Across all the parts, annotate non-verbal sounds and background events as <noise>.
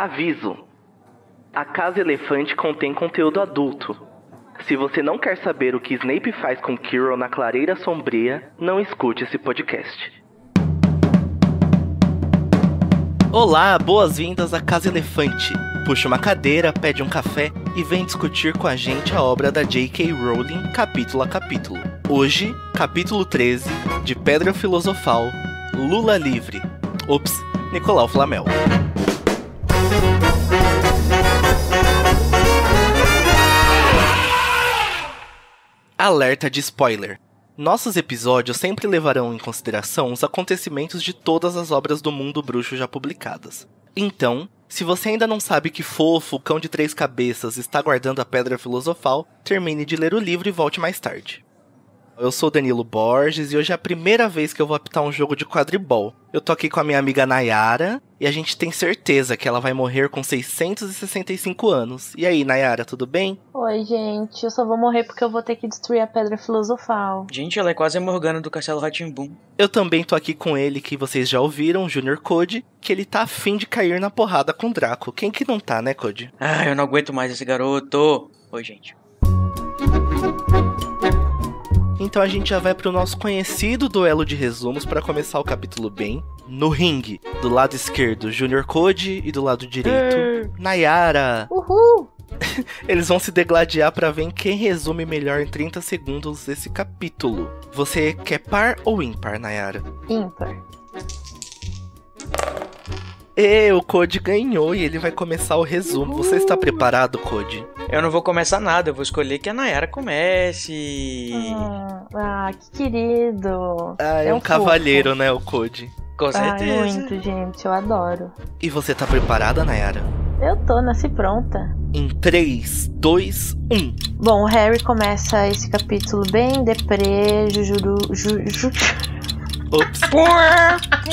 Aviso: A Casa Elefante contém conteúdo adulto. Se você não quer saber o que Snape faz com Kiro na clareira sombria, não escute esse podcast. Olá, boas-vindas à Casa Elefante. Puxa uma cadeira, pede um café e vem discutir com a gente a obra da J.K. Rowling capítulo a capítulo. Hoje, capítulo 13 de Pedra Filosofal, Lula Livre. Ops, Nicolau Flamel. Alerta de spoiler. Nossos episódios sempre levarão em consideração os acontecimentos de todas as obras do mundo bruxo já publicadas. Então, se você ainda não sabe que Fofo, o Cão de Três Cabeças, está guardando a Pedra Filosofal, termine de ler o livro e volte mais tarde. Eu sou Danilo Borges e hoje é a primeira vez que eu vou apitar um jogo de quadribol. Eu tô aqui com a minha amiga Nayara e a gente tem certeza que ela vai morrer com 665 anos. E aí, Nayara, tudo bem? Oi, gente. Eu só vou morrer porque eu vou ter que destruir a Pedra Filosofal. Gente, ela é quase a Morgana do Castelo boom. Eu também tô aqui com ele, que vocês já ouviram, Junior Code, que ele tá afim de cair na porrada com o Draco. Quem que não tá, né, Code? Ah, eu não aguento mais esse garoto. Oi, gente. Então a gente já vai pro nosso conhecido duelo de resumos para começar o capítulo bem. No ringue, do lado esquerdo, Junior Code e do lado direito, é. Nayara. Uhul! <laughs> Eles vão se degladiar para ver quem resume melhor em 30 segundos esse capítulo. Você quer par ou ímpar, Nayara? Ímpar. E é, o Code ganhou e ele vai começar o resumo. Você está preparado, Code? Eu não vou começar nada, eu vou escolher que a Nayara comece. Ah, ah que querido. Ah, é, é um, um cavalheiro, né, o Code? Com certeza. Ah, muito, gente, eu adoro. E você está preparada, Nayara? Eu tô, nasci pronta. Em 3, 2, 1. Bom, o Harry começa esse capítulo bem deprê, jujuru. Ju, ju, Ops. Caraca, de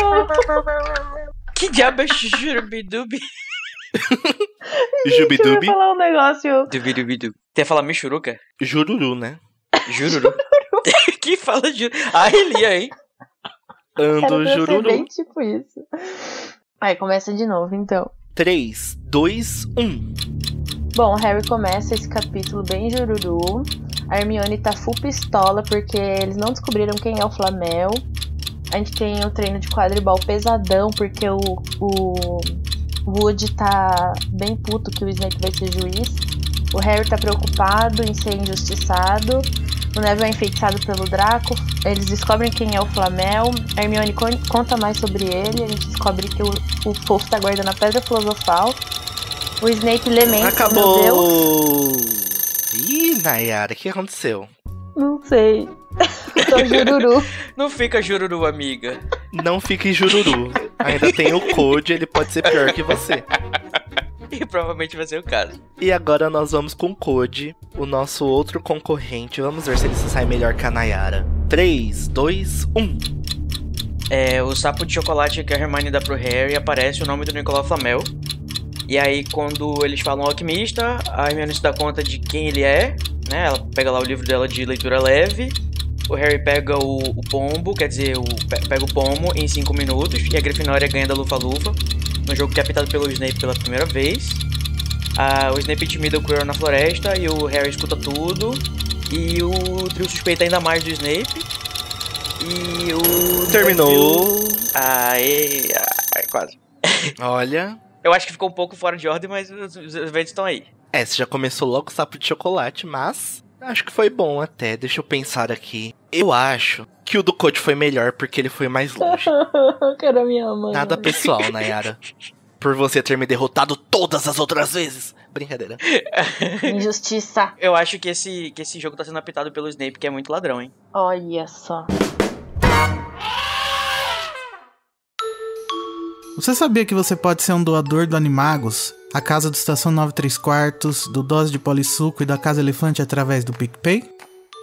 novo. Que diabo é jurubidubi? Jubidubi. Eu falar um negócio. Dubidubidu. Quer falar michuruca? Jururu, né? Jururu. <laughs> que fala de. Ah, ele é, hein? Ando jururu. Bem tipo isso. Aí começa de novo, então. 3, 2, 1. Bom, Harry começa esse capítulo bem jururu. A Hermione tá full pistola porque eles não descobriram quem é o Flamel. A gente tem o treino de quadribol pesadão porque o, o Wood tá bem puto que o Snape vai ser juiz. O Harry tá preocupado em ser injustiçado. O Neville é enfeitiçado pelo Draco. Eles descobrem quem é o Flamel. A Hermione conta mais sobre ele. A gente descobre que o, o Fofo tá guardando a Pedra Filosofal. O Snape lamenta. Acabou! Ih, Nayara, o que aconteceu? Não sei. <laughs> Tô jururu. Não fica jururu, amiga. Não fique jururu. Ainda tem o Code, ele pode ser pior que você. <laughs> E provavelmente vai ser o caso. E agora nós vamos com o Code, o nosso outro concorrente. Vamos ver se ele se sai melhor que a Nayara. 3, 2, 1. É, o sapo de chocolate que a Hermione dá pro Harry aparece o nome do Nicolau Flamel. E aí, quando eles falam alquimista, a Hermione se dá conta de quem ele é, né? Ela pega lá o livro dela de leitura leve. O Harry pega o, o pombo, quer dizer, o, pega o pomo em 5 minutos. E a Grifinória ganha da Lufa-Lufa, no jogo que é apitado pelo Snape pela primeira vez. Ah, o Snape intimida o Quirrell na floresta e o Harry escuta tudo. E o trio suspeita ainda mais do Snape. E o... Terminou! Aê, ah, quase. Olha... Eu acho que ficou um pouco fora de ordem, mas os eventos estão aí. É, você já começou logo o sapo de chocolate, mas acho que foi bom até. Deixa eu pensar aqui. Eu acho que o do Code foi melhor porque ele foi mais longe. Cara, <laughs> minha mãe. Nada pessoal, Nayara. Por você ter me derrotado todas as outras vezes. Brincadeira. <laughs> Injustiça. Eu acho que esse, que esse jogo tá sendo apitado pelo Snape, que é muito ladrão, hein? Olha só. Você sabia que você pode ser um doador do Animagos, a casa do Estação 93 Quartos, do Dose de Polissuco e da Casa Elefante através do PicPay?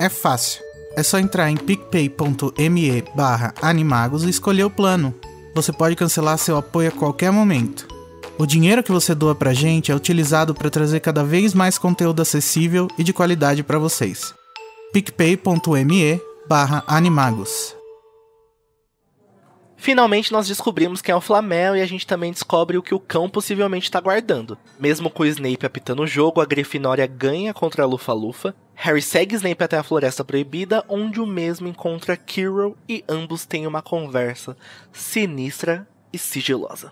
É fácil. É só entrar em picpay.me barra animagos e escolher o plano. Você pode cancelar seu apoio a qualquer momento. O dinheiro que você doa pra gente é utilizado para trazer cada vez mais conteúdo acessível e de qualidade para vocês. picpay.me barra animagos Finalmente nós descobrimos quem é o Flamel e a gente também descobre o que o cão possivelmente está guardando. Mesmo com o Snape apitando o jogo, a Grifinória ganha contra a Lufa-Lufa. Harry segue Snape até a Floresta Proibida, onde o mesmo encontra Kirill e ambos têm uma conversa sinistra e sigilosa.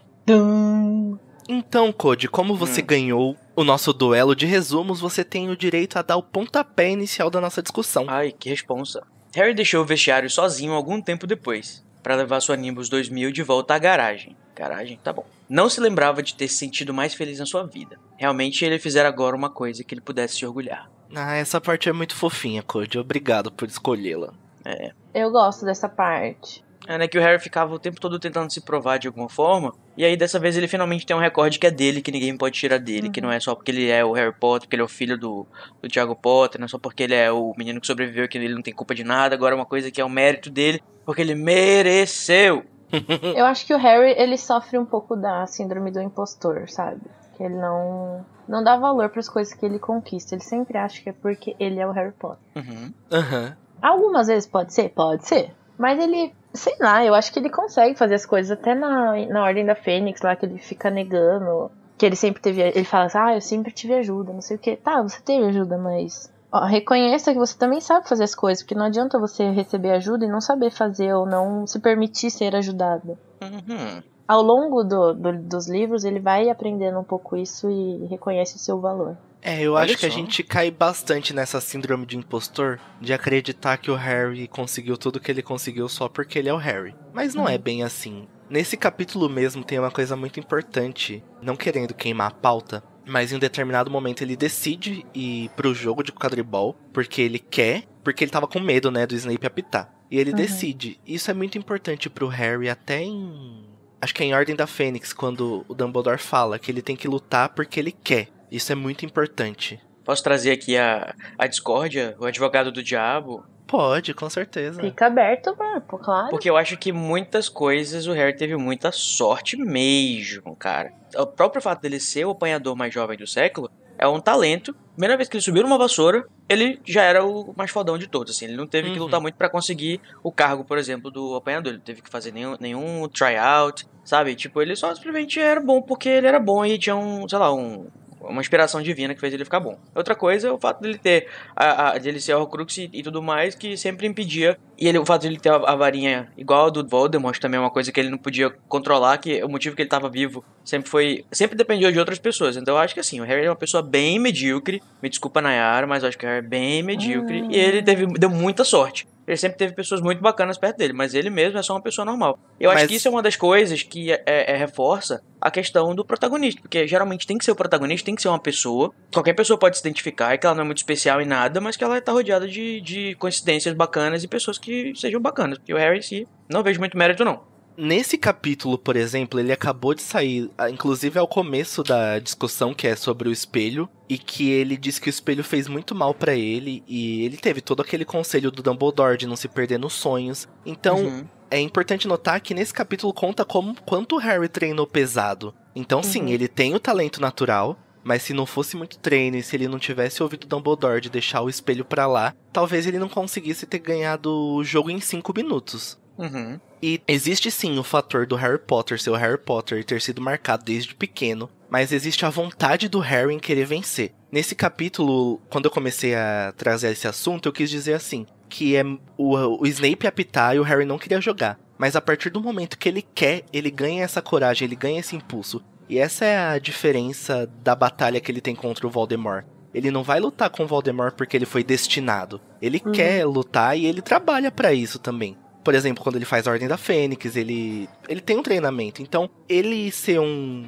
Então, Code, como você hum. ganhou o nosso duelo de resumos, você tem o direito a dar o pontapé inicial da nossa discussão. Ai, que responsa. Harry deixou o vestiário sozinho algum tempo depois para levar sua Nimbus 2000 de volta à garagem. Garagem, tá bom. Não se lembrava de ter se sentido mais feliz na sua vida. Realmente ele fizera agora uma coisa que ele pudesse se orgulhar. Ah, essa parte é muito fofinha, Cody. Obrigado por escolhê-la. É. Eu gosto dessa parte. É, né, que o Harry ficava o tempo todo tentando se provar de alguma forma. E aí dessa vez ele finalmente tem um recorde que é dele, que ninguém pode tirar dele, uhum. que não é só porque ele é o Harry Potter, porque ele é o filho do, do Tiago Potter, não é só porque ele é o menino que sobreviveu, que ele não tem culpa de nada, agora é uma coisa que é o mérito dele, porque ele mereceu. <laughs> Eu acho que o Harry, ele sofre um pouco da síndrome do impostor, sabe? Que ele não não dá valor para as coisas que ele conquista. Ele sempre acha que é porque ele é o Harry Potter. Uhum. Uhum. Algumas vezes pode ser, pode ser. Mas ele, sei lá, eu acho que ele consegue fazer as coisas até na, na Ordem da Fênix, lá que ele fica negando. Que ele sempre teve. Ele fala assim, ah, eu sempre tive ajuda, não sei o que. Tá, você teve ajuda, mas. Ó, reconheça que você também sabe fazer as coisas, porque não adianta você receber ajuda e não saber fazer ou não se permitir ser ajudado. Uhum. Ao longo do, do, dos livros, ele vai aprendendo um pouco isso e reconhece o seu valor. É, eu Olha acho que a gente cai bastante nessa síndrome de impostor de acreditar que o Harry conseguiu tudo que ele conseguiu só porque ele é o Harry. Mas não é uhum. é bem assim. Nesse capítulo mesmo tem uma coisa muito importante, não querendo queimar a pauta, mas em um determinado momento ele decide ir pro jogo de quadribol porque ele quer, porque ele tava com medo, né, do Snape apitar. E ele uhum. decide. Isso é muito importante pro Harry até em acho que é em Ordem da Fênix, quando o Dumbledore fala que ele tem que lutar porque ele quer. Isso é muito importante. Posso trazer aqui a, a discórdia, o advogado do diabo? Pode, com certeza. Fica aberto, mano, claro. Porque eu acho que muitas coisas o Harry teve muita sorte mesmo, cara. O próprio fato dele ser o apanhador mais jovem do século é um talento. Primeira vez que ele subiu numa vassoura, ele já era o mais fodão de todos, assim. Ele não teve uhum. que lutar muito para conseguir o cargo, por exemplo, do apanhador. Ele não teve que fazer nenhum, nenhum tryout, sabe? Tipo, ele só simplesmente era bom porque ele era bom e tinha um, sei lá, um uma inspiração divina que fez ele ficar bom. Outra coisa é o fato dele ter a, a dele ser Horcrux e, e tudo mais que sempre impedia. E ele, o fato dele ter a, a, varinha igual a do Voldemort também é uma coisa que ele não podia controlar, que o motivo que ele estava vivo sempre foi sempre dependia de outras pessoas. Então eu acho que assim, o Harry é uma pessoa bem medíocre. Me desculpa Nayara, mas eu acho que o Harry é bem medíocre ah. e ele teve deu muita sorte. Ele sempre teve pessoas muito bacanas perto dele, mas ele mesmo é só uma pessoa normal. Eu mas... acho que isso é uma das coisas que é, é, é, reforça a questão do protagonista, porque geralmente tem que ser o protagonista, tem que ser uma pessoa. Qualquer pessoa pode se identificar, e é que ela não é muito especial em nada, mas que ela está rodeada de, de coincidências bacanas e pessoas que sejam bacanas. Porque o Harry, si, não vejo muito mérito, não. Nesse capítulo, por exemplo, ele acabou de sair, ah, inclusive ao é começo da discussão que é sobre o espelho, e que ele diz que o espelho fez muito mal para ele e ele teve todo aquele conselho do Dumbledore de não se perder nos sonhos. Então, uhum. é importante notar que nesse capítulo conta como quanto o Harry treinou pesado. Então, sim, uhum. ele tem o talento natural, mas se não fosse muito treino e se ele não tivesse ouvido Dumbledore de deixar o espelho para lá, talvez ele não conseguisse ter ganhado o jogo em 5 minutos. Uhum. E existe sim o fator do Harry Potter ser o Harry Potter e ter sido marcado desde pequeno, mas existe a vontade do Harry em querer vencer. Nesse capítulo, quando eu comecei a trazer esse assunto, eu quis dizer assim: que é o, o Snape apitar e o Harry não queria jogar. Mas a partir do momento que ele quer, ele ganha essa coragem, ele ganha esse impulso. E essa é a diferença da batalha que ele tem contra o Voldemort. Ele não vai lutar com o Voldemort porque ele foi destinado. Ele uhum. quer lutar e ele trabalha para isso também por exemplo, quando ele faz a Ordem da Fênix, ele, ele tem um treinamento. Então, ele ser um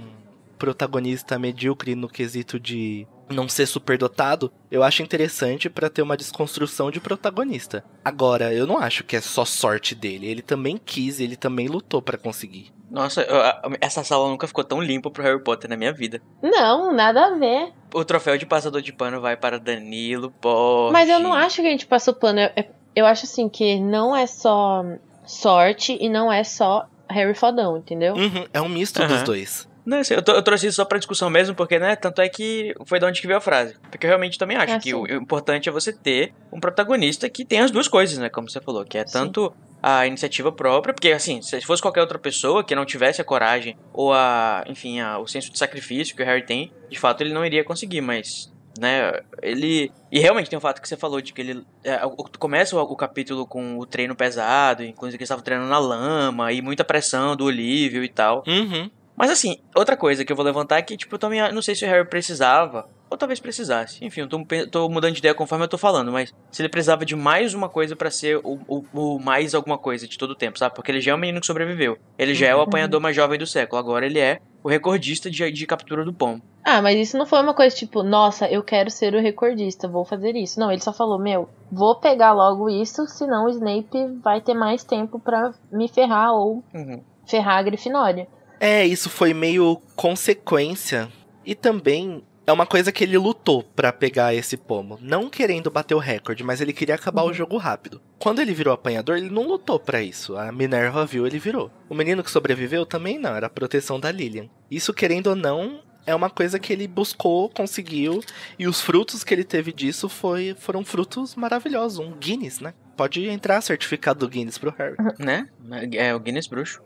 protagonista medíocre no quesito de não ser superdotado, eu acho interessante para ter uma desconstrução de protagonista. Agora, eu não acho que é só sorte dele. Ele também quis, ele também lutou para conseguir. Nossa, eu, essa sala nunca ficou tão limpa pro Harry Potter na minha vida. Não, nada a ver. O troféu de passador de pano vai para Danilo Borges. Mas eu não acho que a gente passou pano. É, é eu acho assim que não é só sorte e não é só Harry Fodão, entendeu? Uhum, é um misto uhum. dos dois. Não, assim, eu, eu, trouxe isso só pra discussão mesmo, porque, né, tanto é que foi de onde que veio a frase. Porque eu realmente também acho é que assim. o, o, importante é você ter um protagonista que tem as duas coisas, né, como você falou, que é tanto Sim. a iniciativa própria, porque, assim, se fosse qualquer outra pessoa que não tivesse a coragem ou a, enfim, a, o senso de sacrifício que o Harry tem, de fato ele não iria conseguir, mas né? Ele. E realmente tem o fato que você falou de que ele. É, começa o, o, capítulo com o treino pesado, inclusive que estava treinando na lama, e muita pressão do Olívio e tal. Uhum. Mas assim, outra coisa que eu vou levantar é que, tipo, eu também ah, não sei se o Harry precisava ou talvez precisasse. Enfim, eu tô, tô, mudando de ideia conforme eu tô falando, mas se ele precisava de mais uma coisa para ser o, o, o, mais alguma coisa de todo o tempo, sabe? Porque ele já é o menino que sobreviveu. Ele já é o uhum. apanhador mais jovem do século. Agora ele é o recordista de, de captura do pombo. Ah, mas isso não foi uma coisa tipo, nossa, eu quero ser o recordista, vou fazer isso. Não, ele só falou, meu, vou pegar logo isso, senão o Snape vai ter mais tempo para me ferrar ou uhum. ferrar a Grifinória. É, isso foi meio consequência. E também é uma coisa que ele lutou para pegar esse pomo, não querendo bater o recorde, mas ele queria acabar uhum. o jogo rápido. Quando ele virou apanhador, ele não lutou para isso. A Minerva viu, ele virou. O menino que sobreviveu também não, era a proteção da Lilian. Isso querendo ou não, é uma coisa que ele buscou, conseguiu, e os frutos que ele teve disso foi, foram frutos maravilhosos, um Guinness, né? Pode entrar certificado do Guinness pro Harry. Né? É o Guinness bruxo.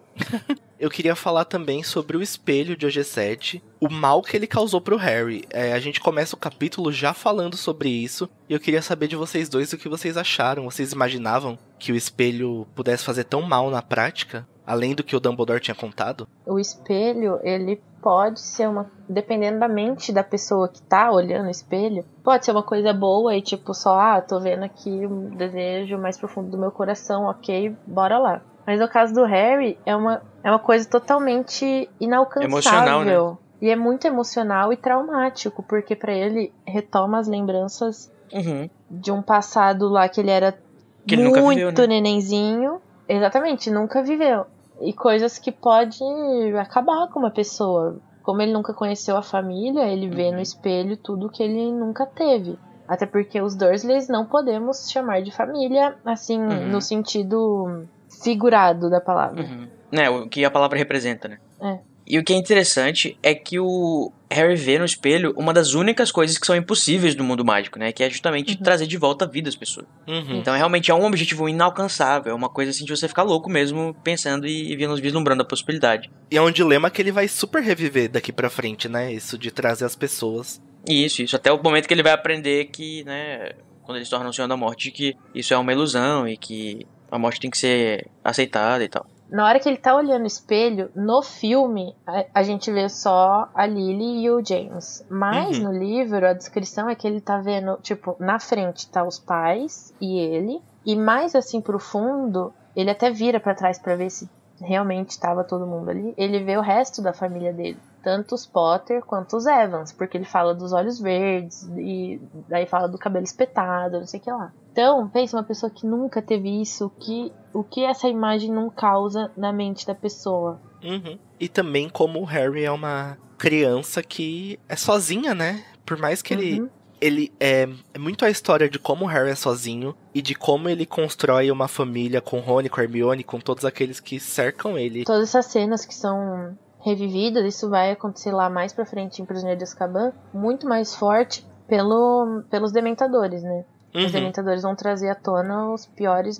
Eu queria falar também sobre o espelho de OG7, o mal que ele causou pro Harry. É, a gente começa o capítulo já falando sobre isso, e eu queria saber de vocês dois o que vocês acharam. Vocês imaginavam que o espelho pudesse fazer tão mal na prática, além do que o Dumbledore tinha contado? O espelho, ele pode ser uma. Dependendo da mente da pessoa que tá olhando o espelho, pode ser uma coisa boa e tipo, só, ah, tô vendo aqui um desejo mais profundo do meu coração, ok, bora lá. Mas no caso do Harry, é uma, é uma coisa totalmente inalcançável. Emocional, né? E é muito emocional e traumático, porque para ele retoma as lembranças uhum. de um passado lá que ele era que ele muito viveu, né? nenenzinho. Exatamente, nunca viveu. E coisas que pode acabar com uma pessoa. Como ele nunca conheceu a família, ele uhum. vê no espelho tudo que ele nunca teve. Até porque os Dursleys não podemos chamar de família, assim, uhum. no sentido figurado da palavra. Uhum. É, o que a palavra representa, né? É. E o que é interessante é que o Harry vê no espelho uma das únicas coisas que são impossíveis do mundo mágico, né? Que é justamente uhum. trazer de volta a vida às pessoas. Uhum. Então, realmente é um objetivo inalcançável, é uma coisa assim de você ficar louco mesmo, pensando e, e vislumbrando a possibilidade. E é um dilema que ele vai super reviver daqui para frente, né? Isso de trazer as pessoas. Isso, isso. Até o momento que ele vai aprender que, né? Quando ele se torna o Senhor da Morte, que isso é uma ilusão e que a morte tem que ser aceitada e tal. Na hora que ele tá olhando o espelho, no filme, a, a gente vê só a Lily e o James. Mas uhum. no livro, a descrição é que ele tá vendo, tipo, na frente tá os pais e ele. E mais assim pro fundo, ele até vira para trás para ver se realmente estava todo mundo ali. Ele vê o resto da família dele, tanto os Potter quanto os Evans, porque ele fala dos olhos verdes e daí fala do cabelo espetado, não sei o que lá. Então, pense uma pessoa que nunca teve isso, que o que essa imagem não causa na mente da pessoa. Uhum. E também como o Harry é uma criança que é sozinha, né? Por mais que uhum. ele ele é, é, muito a história de como o Harry é sozinho e de como ele constrói uma família com Rony, com Hermione, com todos aqueles que cercam ele. Todas essas cenas que são revividas, isso vai acontecer lá mais pra frente em Prisioneiro de Azkaban, muito mais forte pelo, pelos dementadores, né? Uhum. Os Dementadores vão trazer à tona os piores,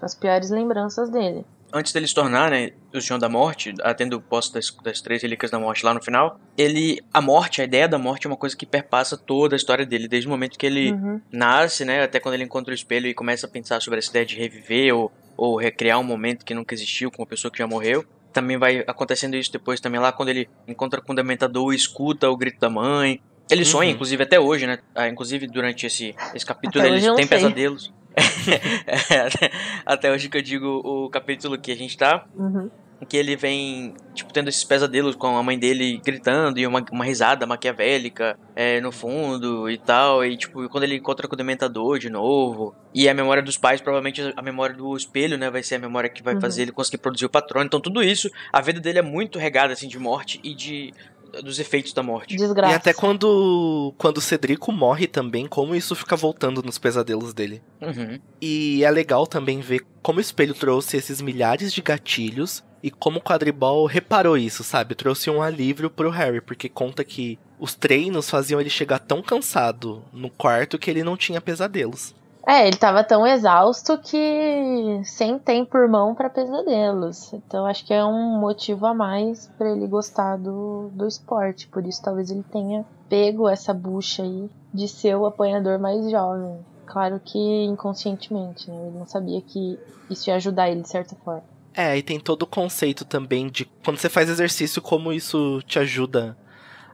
as piores lembranças dele. Antes deles tornarem né, o Senhor da Morte, atendo o posto das, das três relíquias da morte lá no final, ele. A morte, a ideia da morte é uma coisa que perpassa toda a história dele, desde o momento que ele uhum. nasce, né? Até quando ele encontra o espelho e começa a pensar sobre essa ideia de reviver ou, ou recriar um momento que nunca existiu com uma pessoa que já morreu também vai acontecendo isso depois também lá quando ele encontra com o Dementador, escuta o grito da mãe, ele uhum. sonha, inclusive, até hoje, né? Ah, inclusive, durante esse, esse capítulo, ele tem pesadelos. <laughs> até hoje que eu digo o capítulo que a gente tá. Uhum. Que ele vem, tipo, tendo esses pesadelos com a mãe dele gritando e uma, uma risada maquiavélica é, no fundo e tal. E, tipo, quando ele encontra com o Dementador de novo. E a memória dos pais, provavelmente a memória do espelho, né? Vai ser a memória que vai uhum. fazer ele conseguir produzir o patrono. Então, tudo isso, a vida dele é muito regada, assim, de morte e de dos efeitos da morte. Desgraça. E até quando, quando o Cedrico morre também, como isso fica voltando nos pesadelos dele. Uhum. E é legal também ver como o espelho trouxe esses milhares de gatilhos e como o quadribol reparou isso, sabe? Trouxe um alívio pro Harry, porque conta que os treinos faziam ele chegar tão cansado no quarto que ele não tinha pesadelos. É, ele tava tão exausto que sem tempo irmão para pesadelos. Então acho que é um motivo a mais para ele gostar do, do esporte. Por isso talvez ele tenha pego essa bucha aí de ser o apanhador mais jovem. Claro que inconscientemente, né? Ele não sabia que isso ia ajudar ele de certa forma. É, e tem todo o conceito também de quando você faz exercício, como isso te ajuda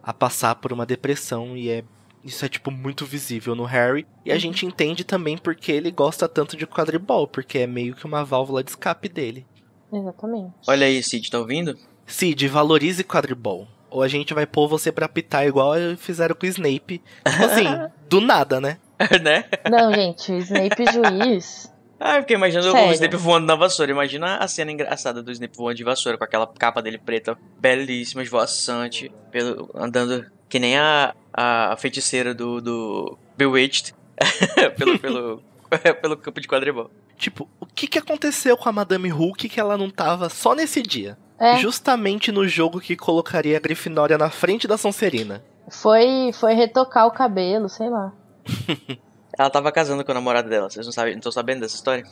a passar por uma depressão e é isso é, tipo, muito visível no Harry. E a uhum. gente entende também porque ele gosta tanto de quadribol, porque é meio que uma válvula de escape dele. Exatamente. Olha aí, Cid, tá ouvindo? Cid, valorize quadribol. Ou a gente vai pôr você pra pitar igual fizeram com o Snape. Tipo assim, <laughs> do nada, né? <laughs> né? Não, gente, o Snape juiz. Ah, eu fiquei imaginando Sério? o Snape voando na vassoura. Imagina a cena engraçada do Snape voando de vassoura, com aquela capa dele preta, belíssima, esvoaçante, pelo, andando que nem a, a feiticeira do, do Bewitched <laughs> pelo, pelo, <laughs> pelo campo de quadribol. Tipo, o que, que aconteceu com a Madame Hulk que ela não tava só nesse dia? É. Justamente no jogo que colocaria a Grifinória na frente da Sonserina. Foi, foi retocar o cabelo, sei lá. <laughs> ela tava casando com o namorado dela, vocês não, sabem, não estão sabendo dessa história?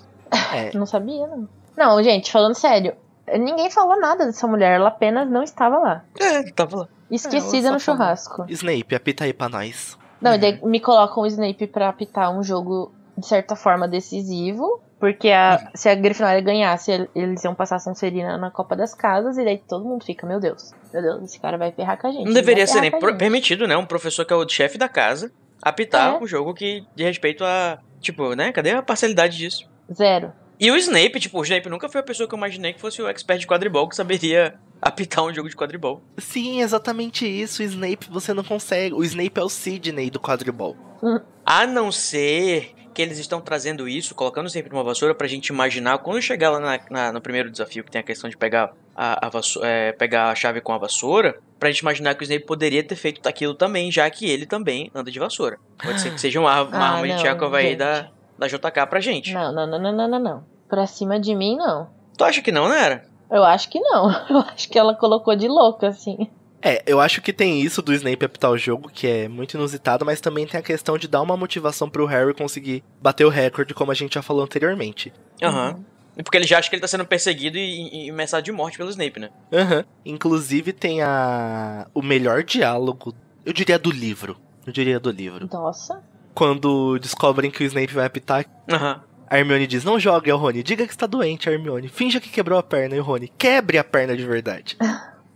É. Não sabia, não. Não, gente, falando sério, Ninguém falou nada dessa mulher, ela apenas não estava lá. É, estava lá. Esquecida é, no churrasco. Snape, apita aí pra nós. Não, uhum. me colocam o Snape pra apitar um jogo, de certa forma, decisivo. Porque a, hum. se a Grifinória ganhasse, eles iam passar a Sonserina na Copa das Casas, e daí todo mundo fica, meu Deus, meu Deus, esse cara vai ferrar com a gente. Não deveria ser nem permitido, né? Um professor que é o chefe da casa apitar é. um jogo que, de respeito a. Tipo, né? Cadê a parcialidade disso? Zero. E o Snape, tipo, o Snape nunca foi a pessoa que eu imaginei que fosse o expert de quadribol, que saberia <laughs> apitar um jogo de quadribol. Sim, exatamente isso. O Snape você não consegue. O Snape é o Sidney do quadribol. Hum. a não ser que eles estão trazendo isso, colocando sempre uma vassoura pra gente imaginar quando chegar lá na, na, no primeiro desafio, que tem a questão de pegar a, a vassoura, é, pegar a chave com a vassoura, pra gente imaginar que o Snape poderia ter feito aquilo também, já que ele também anda de vassoura. Pode ser que seja uma, uma ah, arma não, de Tiago vai dar da JK pra gente. Não, não, não, não, não, não. Pra cima de mim, não. Tu acha que não, era? Né, eu acho que não. <laughs> Eu acho que ela colocou de louca, assim. É, eu acho que tem isso do Snape apitar o jogo, que é muito inusitado, mas também tem a questão de dar uma motivação pro Harry conseguir bater o recorde, como a gente já falou anteriormente. Aham. Uhum. Porque ele já acha que ele tá sendo perseguido e, e, ameaçado de morte pelo Snape, né? Aham. Uhum. Inclusive tem a... o melhor diálogo, eu diria do livro. Eu diria do livro. Nossa quando descobrem que o Snape vai apitar. Uhum. A Hermione diz: Não jogue o Rony, diga que está doente, Hermione. Finja que quebrou a perna, e o Rony quebre a perna de verdade. <laughs>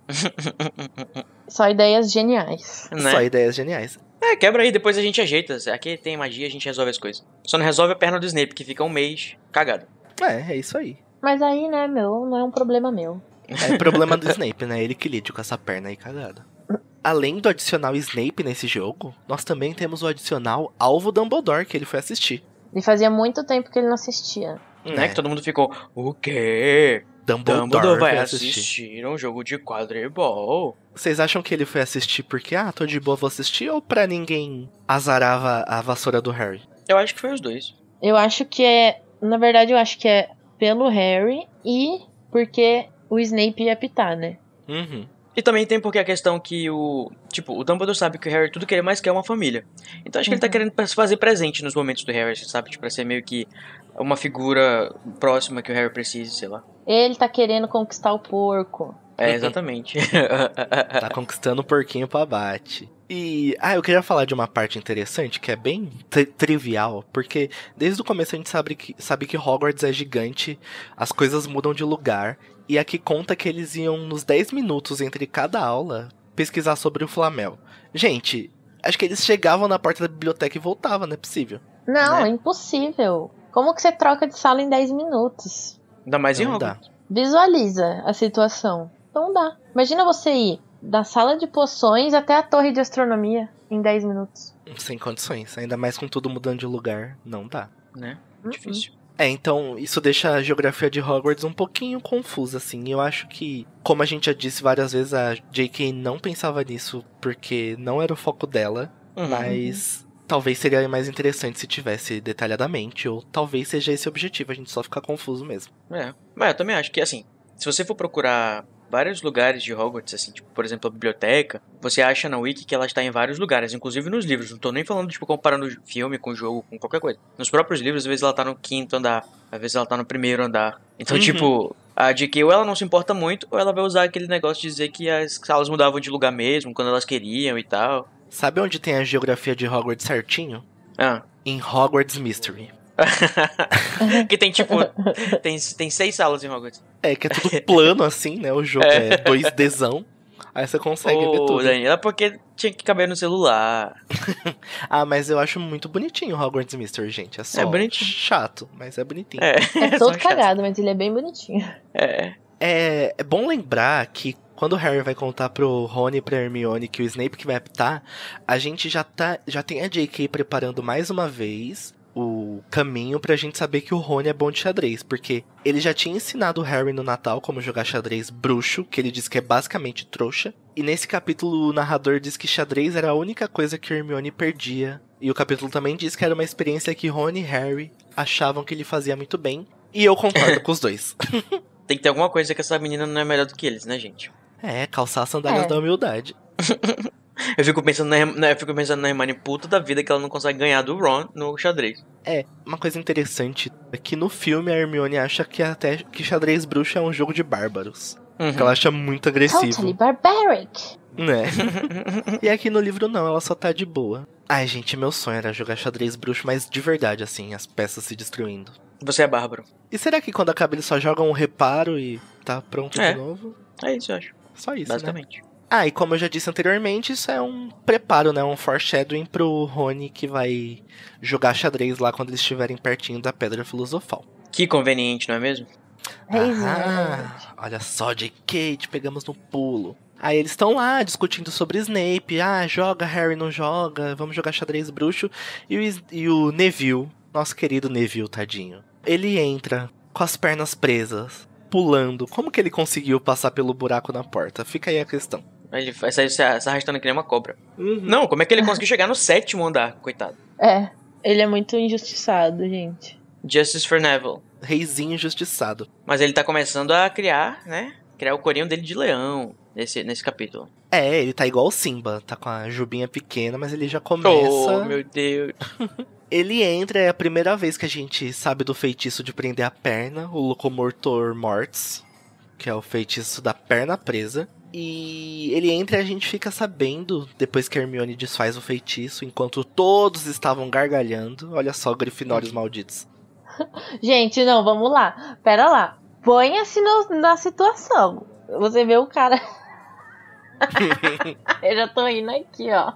<laughs> Só ideias geniais. Né? Só ideias geniais. É, quebra aí, depois a gente ajeita. Aqui tem magia, a gente resolve as coisas. Só não resolve a perna do Snape, que fica um mês cagado. É, é isso aí. Mas aí, né, meu, não é um problema meu. É problema do Snape, né? Ele que lide com essa perna aí cagada além do adicional Snape nesse jogo, nós também temos o adicional Alvo Dumbledore, que ele foi assistir. E fazia muito tempo que ele não assistia. Hum, né? É. Que todo mundo ficou, o quê? Dumbledore, Dumbledore vai assistir. um jogo de quadribol. Vocês acham que ele foi assistir porque, ah, tô de boa, vou assistir, ou pra ninguém azarava a vassoura do Harry? Eu acho que foi os dois. Eu acho que é. Na verdade, eu acho que é pelo Harry e porque o Snape ia pitar, né? Uhum. E também tem porque a questão que o. Tipo, o Dumbledore sabe que o Harry tudo que ele mais quer é uma família. Então acho que ele tá uhum. querendo se fazer presente nos momentos do Harry, sabe? Tipo, pra ser meio que uma figura próxima que o Harry precise, sei lá. Ele tá querendo conquistar o porco. É, <laughs> exatamente. tá conquistando o porquinho pra bate. E, ah, eu queria falar de uma parte interessante que é bem trivial, porque desde o começo a gente sabe que, sabe que Hogwarts é gigante, as coisas mudam de lugar, e aqui conta que eles iam nos 10 minutos entre cada aula pesquisar sobre o Flamel. Gente, acho que eles chegavam na porta da biblioteca e voltavam, não é possível. Não, né? impossível. Como que você troca de sala em 10 minutos? Ainda mais em Hogwarts. Visualiza a situação. Então dá. Imagina você ir da sala de poções até a torre de astronomia em 10 minutos. Sem condições, ainda mais com tudo mudando de lugar, não dá, né? Uhum. Difícil. É, então isso deixa a geografia de Hogwarts um pouquinho confusa, assim. Eu acho que, como a gente já disse várias vezes, a J.K. não pensava nisso porque não era o foco dela, uhum. mas talvez seria mais interessante se tivesse detalhadamente, ou talvez seja esse o objetivo, a gente só ficar confuso mesmo. É, mas eu também acho que, assim, se você for procurar vários lugares de Hogwarts, assim, tipo, por exemplo, a biblioteca, você acha na Wiki que ela está em vários lugares, inclusive nos livros. Não tô nem falando, tipo, comparando filme com o jogo, com qualquer coisa. Nos próprios livros, às vezes ela tá no quinto andar, às vezes ela tá no primeiro andar. Então, uhum. tipo, a JK ou ela não se importa muito, ou ela vai usar aquele negócio de dizer que as salas mudavam de lugar mesmo, quando elas queriam e tal. Sabe onde tem a geografia de Hogwarts certinho? Ah. Em Hogwarts Mystery. <laughs> que tem tipo. <laughs> Tem, tem seis salas em Hogwarts. É, que é tudo plano assim, né? O jogo é, é 2Dzão. Aí você consegue Ô, ver tudo. Daniela, é porque tinha que caber no celular. <laughs> ah, mas eu acho muito bonitinho o Hogwarts Mister gente. É só é bonitinho. chato, mas é bonitinho. É, é, é todo cagado, mas ele é bem bonitinho. É. é. É bom lembrar que quando o Harry vai contar pro Rony e pra Hermione que o Snape que vai apitar, a gente já, tá, já tem a J.K. preparando mais uma vez o caminho pra gente saber que o Rony é bom de xadrez, porque ele já tinha ensinado o Harry no Natal como jogar xadrez bruxo, que ele diz que é basicamente trouxa, e nesse capítulo o narrador diz que xadrez era a única coisa que Hermione perdia, e o capítulo também diz que era uma experiência que Rony e Harry achavam que ele fazia muito bem, e eu concordo <laughs> com os dois. <laughs> Tem que ter alguma coisa que essa menina não é melhor do que eles, né, gente? É, calçar sandálias é. da humildade. <laughs> Eu fico pensando na, eu fico pensando na Hermione puta da vida que ela não consegue ganhar do Ron no xadrez. É, uma coisa interessante é que no filme a Hermione acha que até que xadrez bruxo é um jogo de bárbaros. Uhum. Que ela acha muito agressivo. Totally barbaric. Né? <laughs> e aqui no livro não, ela só tá de boa. Ai, gente, meu sonho era jogar xadrez bruxo, mas de verdade, assim, as peças se destruindo. Você é bárbaro. E será que quando acaba eles só jogam um reparo e tá pronto é. de novo? É isso, eu acho. Só isso. Né? Basicamente. Né? Ah, e como eu já disse anteriormente, isso é um preparo, né? Um foreshadowing pro Rony que vai jogar xadrez lá quando eles estiverem pertinho da Pedra Filosofal. Que conveniente, não é mesmo? É ah, olha só, de Kate pegamos no pulo. Aí eles estão lá discutindo sobre Snape. Ah, joga, Harry não joga, vamos jogar xadrez bruxo. E o, e o Neville, nosso querido Neville, tadinho. Ele entra com as pernas presas, pulando. Como que ele conseguiu passar pelo buraco na porta? Fica aí a questão. Ele vai sair se arrastando que nem uma cobra. Uhum. Não, como é que ele conseguiu chegar no sétimo andar, coitado? É, ele é muito injustiçado, gente. Justice for Neville. Reizinho injustiçado. Mas ele tá começando a criar, né? Criar o corinho dele de leão nesse, nesse capítulo. É, ele tá igual o Simba, tá com a jubinha pequena, mas ele já oh, começa. Oh, meu Deus. <laughs> ele entra, é a primeira vez que a gente sabe do feitiço de prender a perna, o Locomotor Mortis, que é o feitiço da perna presa. E ele entra e a gente fica sabendo, depois que Hermione desfaz o feitiço, enquanto todos estavam gargalhando. Olha só, grifinórios malditos. <laughs> gente, não, vamos lá. Pera lá. Ponha-se na situação. Você vê o cara. <laughs> <laughs> Eu já tô indo aqui, ó.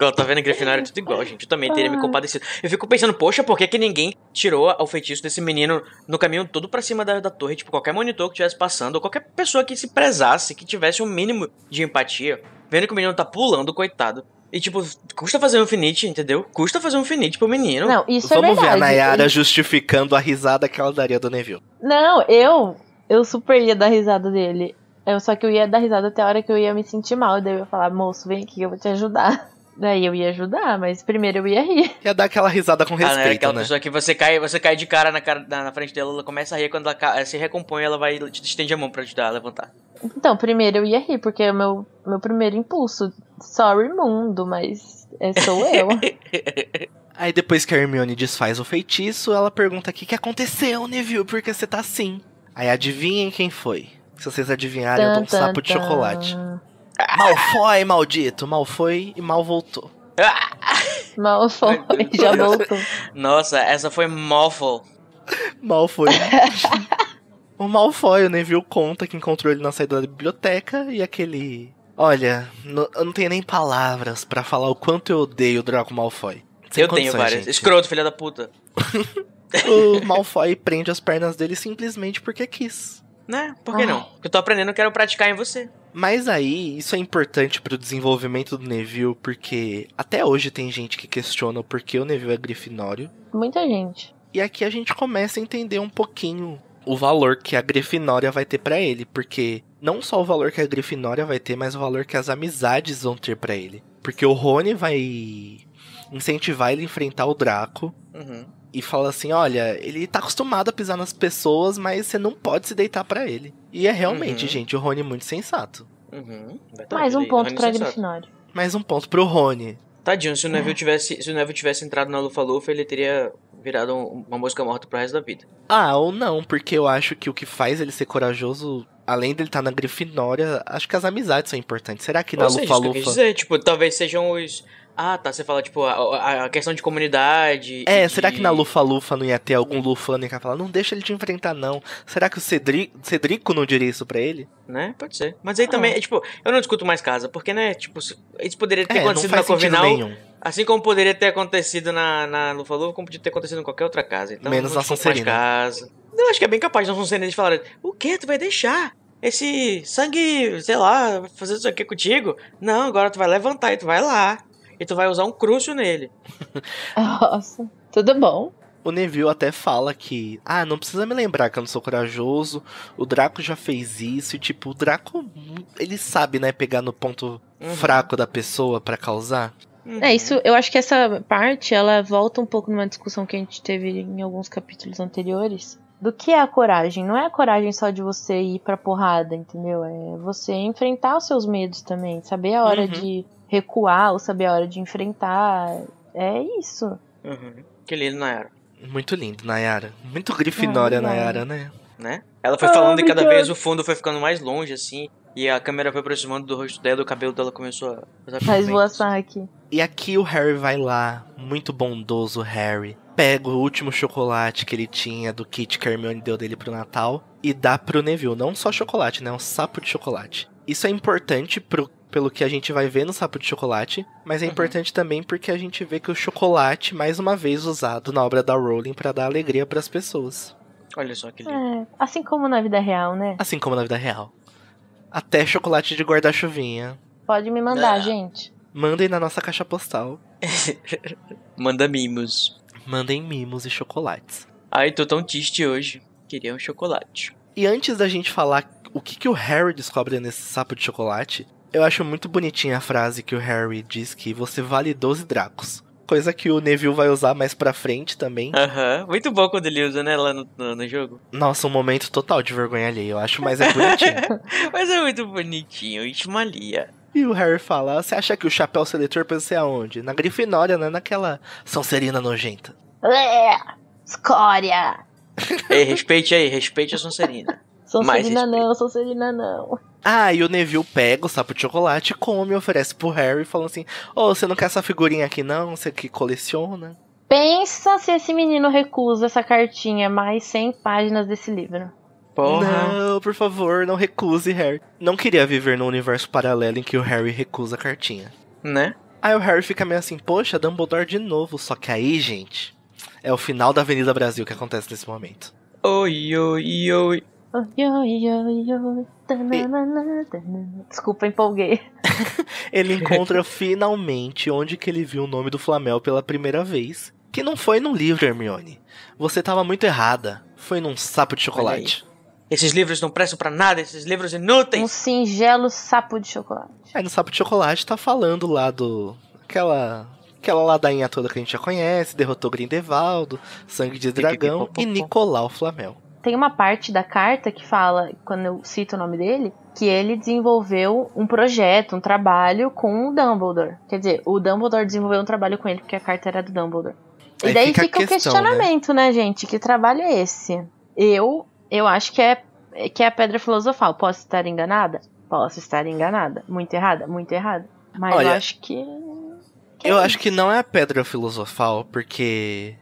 Eu tá vendo? Grifinória é. é tudo igual, gente. Eu também teria me ah. compadecido. Eu fico pensando, poxa, por que, que ninguém tirou o feitiço desse menino no caminho todo pra cima da, da torre? Tipo, qualquer monitor que estivesse passando, ou qualquer pessoa que se prezasse, que tivesse um mínimo de empatia, vendo que o menino tá pulando, coitado. E, tipo, custa fazer um finite, entendeu? Custa fazer um finite pro menino. Não, isso Vamos é verdade. Vamos ver a Nayara e... justificando a risada que ela daria do Neville. Não, eu... Eu super ia dar risada dele. Eu, só que eu ia dar risada até a hora que eu ia me sentir mal. Daí eu ia falar, moço, vem aqui, eu vou te ajudar. <laughs> Daí eu ia ajudar, mas primeiro eu ia rir. Ia dar aquela risada com respeito, ah, né? Aquela né? pessoa que você cai, você cai de cara na, cara na, na frente dela, ela começa a rir, quando ela, ela eh, se recompõe, ela vai te estende a mão pra ajudar a levantar. Então, primeiro eu ia rir, porque é o meu, meu primeiro impulso. Sorry, mundo, mas é, sou eu. <laughs> Aí depois que a Hermione desfaz o feitiço, ela pergunta o que aconteceu, Neville? Por que você tá assim? Aí adivinhem quem foi. Se vocês adivinharem, eu dou um sapo de chocolate. Mal foi, maldito. mal foi e mal voltou. Mal e <laughs> já voltou. Nossa, essa foi Malfoy. foi. <laughs> o Malfoy, o Neville conta que encontrou ele na saída da biblioteca e aquele... Olha, eu não tenho nem palavras para falar o quanto eu odeio o Draco Malfoy. Sem eu tenho várias. Gente. Escroto, filha da puta. o <laughs> Malfoy prende as pernas dele simplesmente porque quis. Né? Por que ah. não? Eu tô aprendendo, quero praticar em você. Mas aí, isso é importante para o desenvolvimento do Neville, porque até hoje tem gente que questiona o porquê o Neville é grifinório. Muita gente. E aqui a gente começa a entender um pouquinho o valor que a Grifinória vai ter para ele, porque não só o valor que a Grifinória vai ter, mas o valor que as amizades vão ter para ele. Porque o Rony vai incentivar ele a enfrentar o Draco. Uhum e fala assim: olha, ele tá acostumado a pisar nas pessoas, mas você não pode se deitar para ele. E é realmente, uhum. gente, o Rony é muito sensato. Uhum. Mais um ponto pra Grifinória. Mais um ponto pro Rony. Tadinho, se o Neville ah. tivesse, se o Neville tivesse entrado na Lufa-Lufa, ele teria virado um, uma mosca morta pro resto da vida. Ah, ou não, porque eu acho que o que faz ele ser corajoso, além dele estar tá na Grifinória, acho que as amizades são importantes. Será que ou na Lufa-Lufa... Ou seja, Lufa -Lufa... dizer, tipo, talvez sejam os ah, tá. Você fala, tipo, a, a questão de comunidade. É, será de... que na Lufa-Lufa não ia ter algum Lufano que ia falar, não deixa ele te enfrentar, não? Será que o Cedri... Cedrico não diria isso pra ele? Né? Pode ser. Mas aí ah. também, é, tipo, eu não discuto mais casa, porque, né, tipo, isso poderia ter é, acontecido na Corvinal. Nenhum. Assim como poderia ter acontecido na, na Lufa-Lufa, como podia ter acontecido em qualquer outra casa. Então, Menos na Sonserina. Casa. Eu acho que é bem capaz de não Sonserina de falar, o quê? Tu vai deixar? Esse sangue, sei lá, fazer isso aqui contigo? Não, agora tu vai levantar e tu vai lá e tu vai usar um cruxo nele. <laughs> Nossa, tudo bom. O Neville até fala que, ah, não precisa me lembrar que eu não sou corajoso, o Draco já fez isso, e tipo, o Draco, ele sabe, né, pegar no ponto uhum. fraco da pessoa para causar. É, isso, eu acho que essa parte, ela volta um pouco numa discussão que a gente teve em alguns capítulos anteriores, do que é a coragem. Não é a coragem só de você ir pra porrada, entendeu? É você enfrentar os seus medos também, saber a hora uhum. de recuar ou saber a hora de enfrentar. É isso. Uhum. Que lindo, Nayara. Muito lindo, Nayara. Muito grifinória, ah, Nayara, né? né? Ela foi falando oh, e cada Deus. vez o fundo foi ficando mais longe, assim. E a câmera foi aproximando do rosto dela, o cabelo dela começou a. Faz voar aqui. E aqui o Harry vai lá, muito bondoso Harry. Pega o último chocolate que ele tinha do kit que a Hermione deu dele pro Natal e dá pro Neville. Não só chocolate, né? Um sapo de chocolate. Isso é importante pro pelo que a gente vai ver no sapo de chocolate, mas é uhum. importante também porque a gente vê que o chocolate mais uma vez usado na obra da Rowling para dar alegria para as pessoas. Olha só que lindo. É, assim como na vida real, né? Assim como na vida real. Até chocolate de guarda-chuvinha. Pode me mandar, ah. gente. Mandem na nossa caixa postal. <laughs> Manda mimos. Mandem mimos e chocolates. Ai, tô tão triste hoje. Queria um chocolate. E antes da gente falar o que, que o Harry descobre nesse sapo de chocolate, eu acho muito bonitinha a frase que o Harry diz que você vale 12 dracos. Coisa que o Neville vai usar mais pra frente também. Aham, uhum. muito bom quando ele usa, né, lá no, no, no, jogo. Nossa, um momento total de vergonha alheia, eu acho, mas é bonitinho. <laughs> mas é muito bonitinho, Itmalia. E o Harry fala, ah, você acha que o chapéu seletor pensa aonde? Na Grifinória, né, naquela Sonserina nojenta. É, escória. Ei, respeite aí, respeite a Sonserina. Sonserina não, gente... Sonserina não. Ah, e o Neville pega o sapo de chocolate, come e oferece pro Harry, falando assim: Ô, oh, você não quer essa figurinha aqui não? Você que coleciona? Pensa se esse menino recusa essa cartinha, mais 100 páginas desse livro. Porra. Não, por favor, não recuse, Harry. Não queria viver num universo paralelo em que o Harry recusa a cartinha. Né? Aí o Harry fica meio assim, poxa, Dumbledore de novo. Só que aí, gente, é o final da Avenida Brasil que acontece nesse momento. Oi, oi, oi. Desculpa, empolguei. <laughs> ele encontra finalmente onde que ele viu o nome do Flamel pela primeira vez. Que não foi num livro, Hermione. Você tava muito errada. Foi num sapo de chocolate. Esses livros não prestam para nada, esses livros inúteis. Um singelo sapo de chocolate. Aí é, no sapo de chocolate tá falando lá do. aquela. aquela ladainha toda que a gente já conhece, derrotou Grindevaldo, Sangue de Dragão e Nicolau Flamel tem uma parte da carta que fala, quando eu cito o nome dele, que ele desenvolveu um projeto, um trabalho com o Dumbledore. Quer dizer, o Dumbledore desenvolveu um trabalho com ele, porque a carta era do Dumbledore. e daí fica, fica questão, o né? questionamento, né? né, gente? Que trabalho é esse? Eu, eu acho que é, que é a pedra filosofal. Posso estar enganada? Posso estar enganada. Muito errada? Muito errada. Mas Olha, eu acho que. que eu é acho isso. que não é a pedra filosofal, porque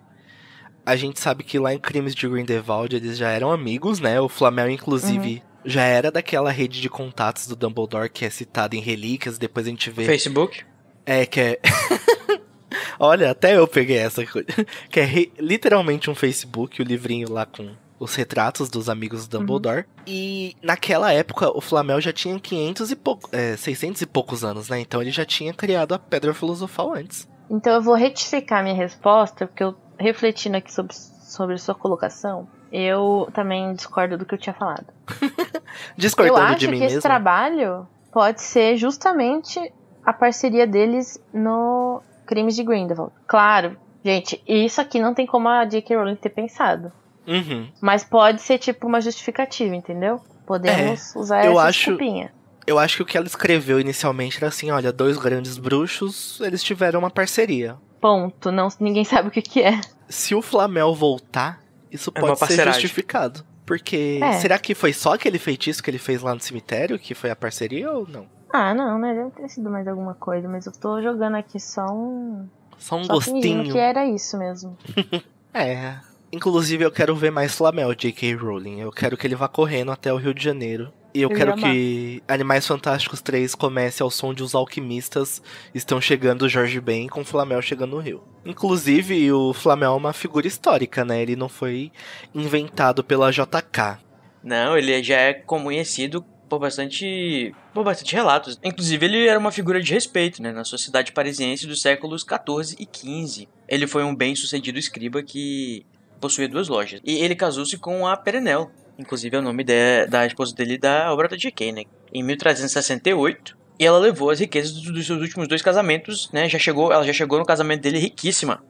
a gente sabe que lá em Crimes de Grindelwald eles já eram amigos, né? O Flamel, inclusive, uhum já era daquela rede de contatos do Dumbledore que é citada em Relíquias, depois a gente vê. Facebook? É, que é. <laughs> Olha, até eu peguei essa coisa. <laughs> Que é re... literalmente um Facebook, o livrinho lá com os retratos dos amigos do uhum. Dumbledore. Uhum. E naquela época o Flamel já tinha 500 e pouco, é, 600 e poucos anos, né? Então ele já tinha criado a Pedra Filosofal antes. Então eu vou retificar minha resposta, porque eu refletindo aqui sobre, sobre sua colocação, eu também discordo do que eu tinha falado. <laughs> Discordando de mim eu acho que mesmo. esse trabalho pode ser justamente a parceria deles no Crimes de Grindelwald. Claro, gente, isso aqui não tem como a J.K. Rowling ter pensado. Uhum. Mas pode ser tipo uma justificativa, entendeu? Podemos é, usar eu essa acho, desculpinha. Eu acho que o que ela escreveu inicialmente era assim, olha, dois grandes bruxos, eles tiveram uma parceria. Ponto. Não, ninguém sabe o que, que é. Se o Flamel voltar, isso é pode ser justificado. Porque é. será que foi só aquele feitiço que ele fez lá no cemitério que foi a parceria ou não? Ah, não, né? Deve ter sido mais alguma coisa, mas eu tô jogando aqui só um. Só um só gostinho. que era isso mesmo. <laughs> é. Inclusive, eu quero ver mais Flamel, J.K. Rowling. Eu quero que ele vá correndo até o Rio de Janeiro e eu, eu quero que Animais Fantásticos 3 comece ao som de Os Alquimistas Estão Chegando Jorge Ben com o Flamel chegando no Rio. Inclusive, o Flamel é uma figura histórica, né? Ele não foi inventado pela JK. Não, ele já é conhecido por bastante, por bastante relatos. Inclusive, ele era uma figura de respeito né, na sociedade parisiense dos séculos 14 e 15. Ele foi um bem-sucedido escriba que possuía duas lojas. E ele casou-se com a Perenel, Inclusive é o nome de, da esposa dele da obra da J.K., né? Em 1368. E ela levou as riquezas dos, dos seus últimos dois casamentos, né? Já chegou, ela já chegou no casamento dele riquíssima.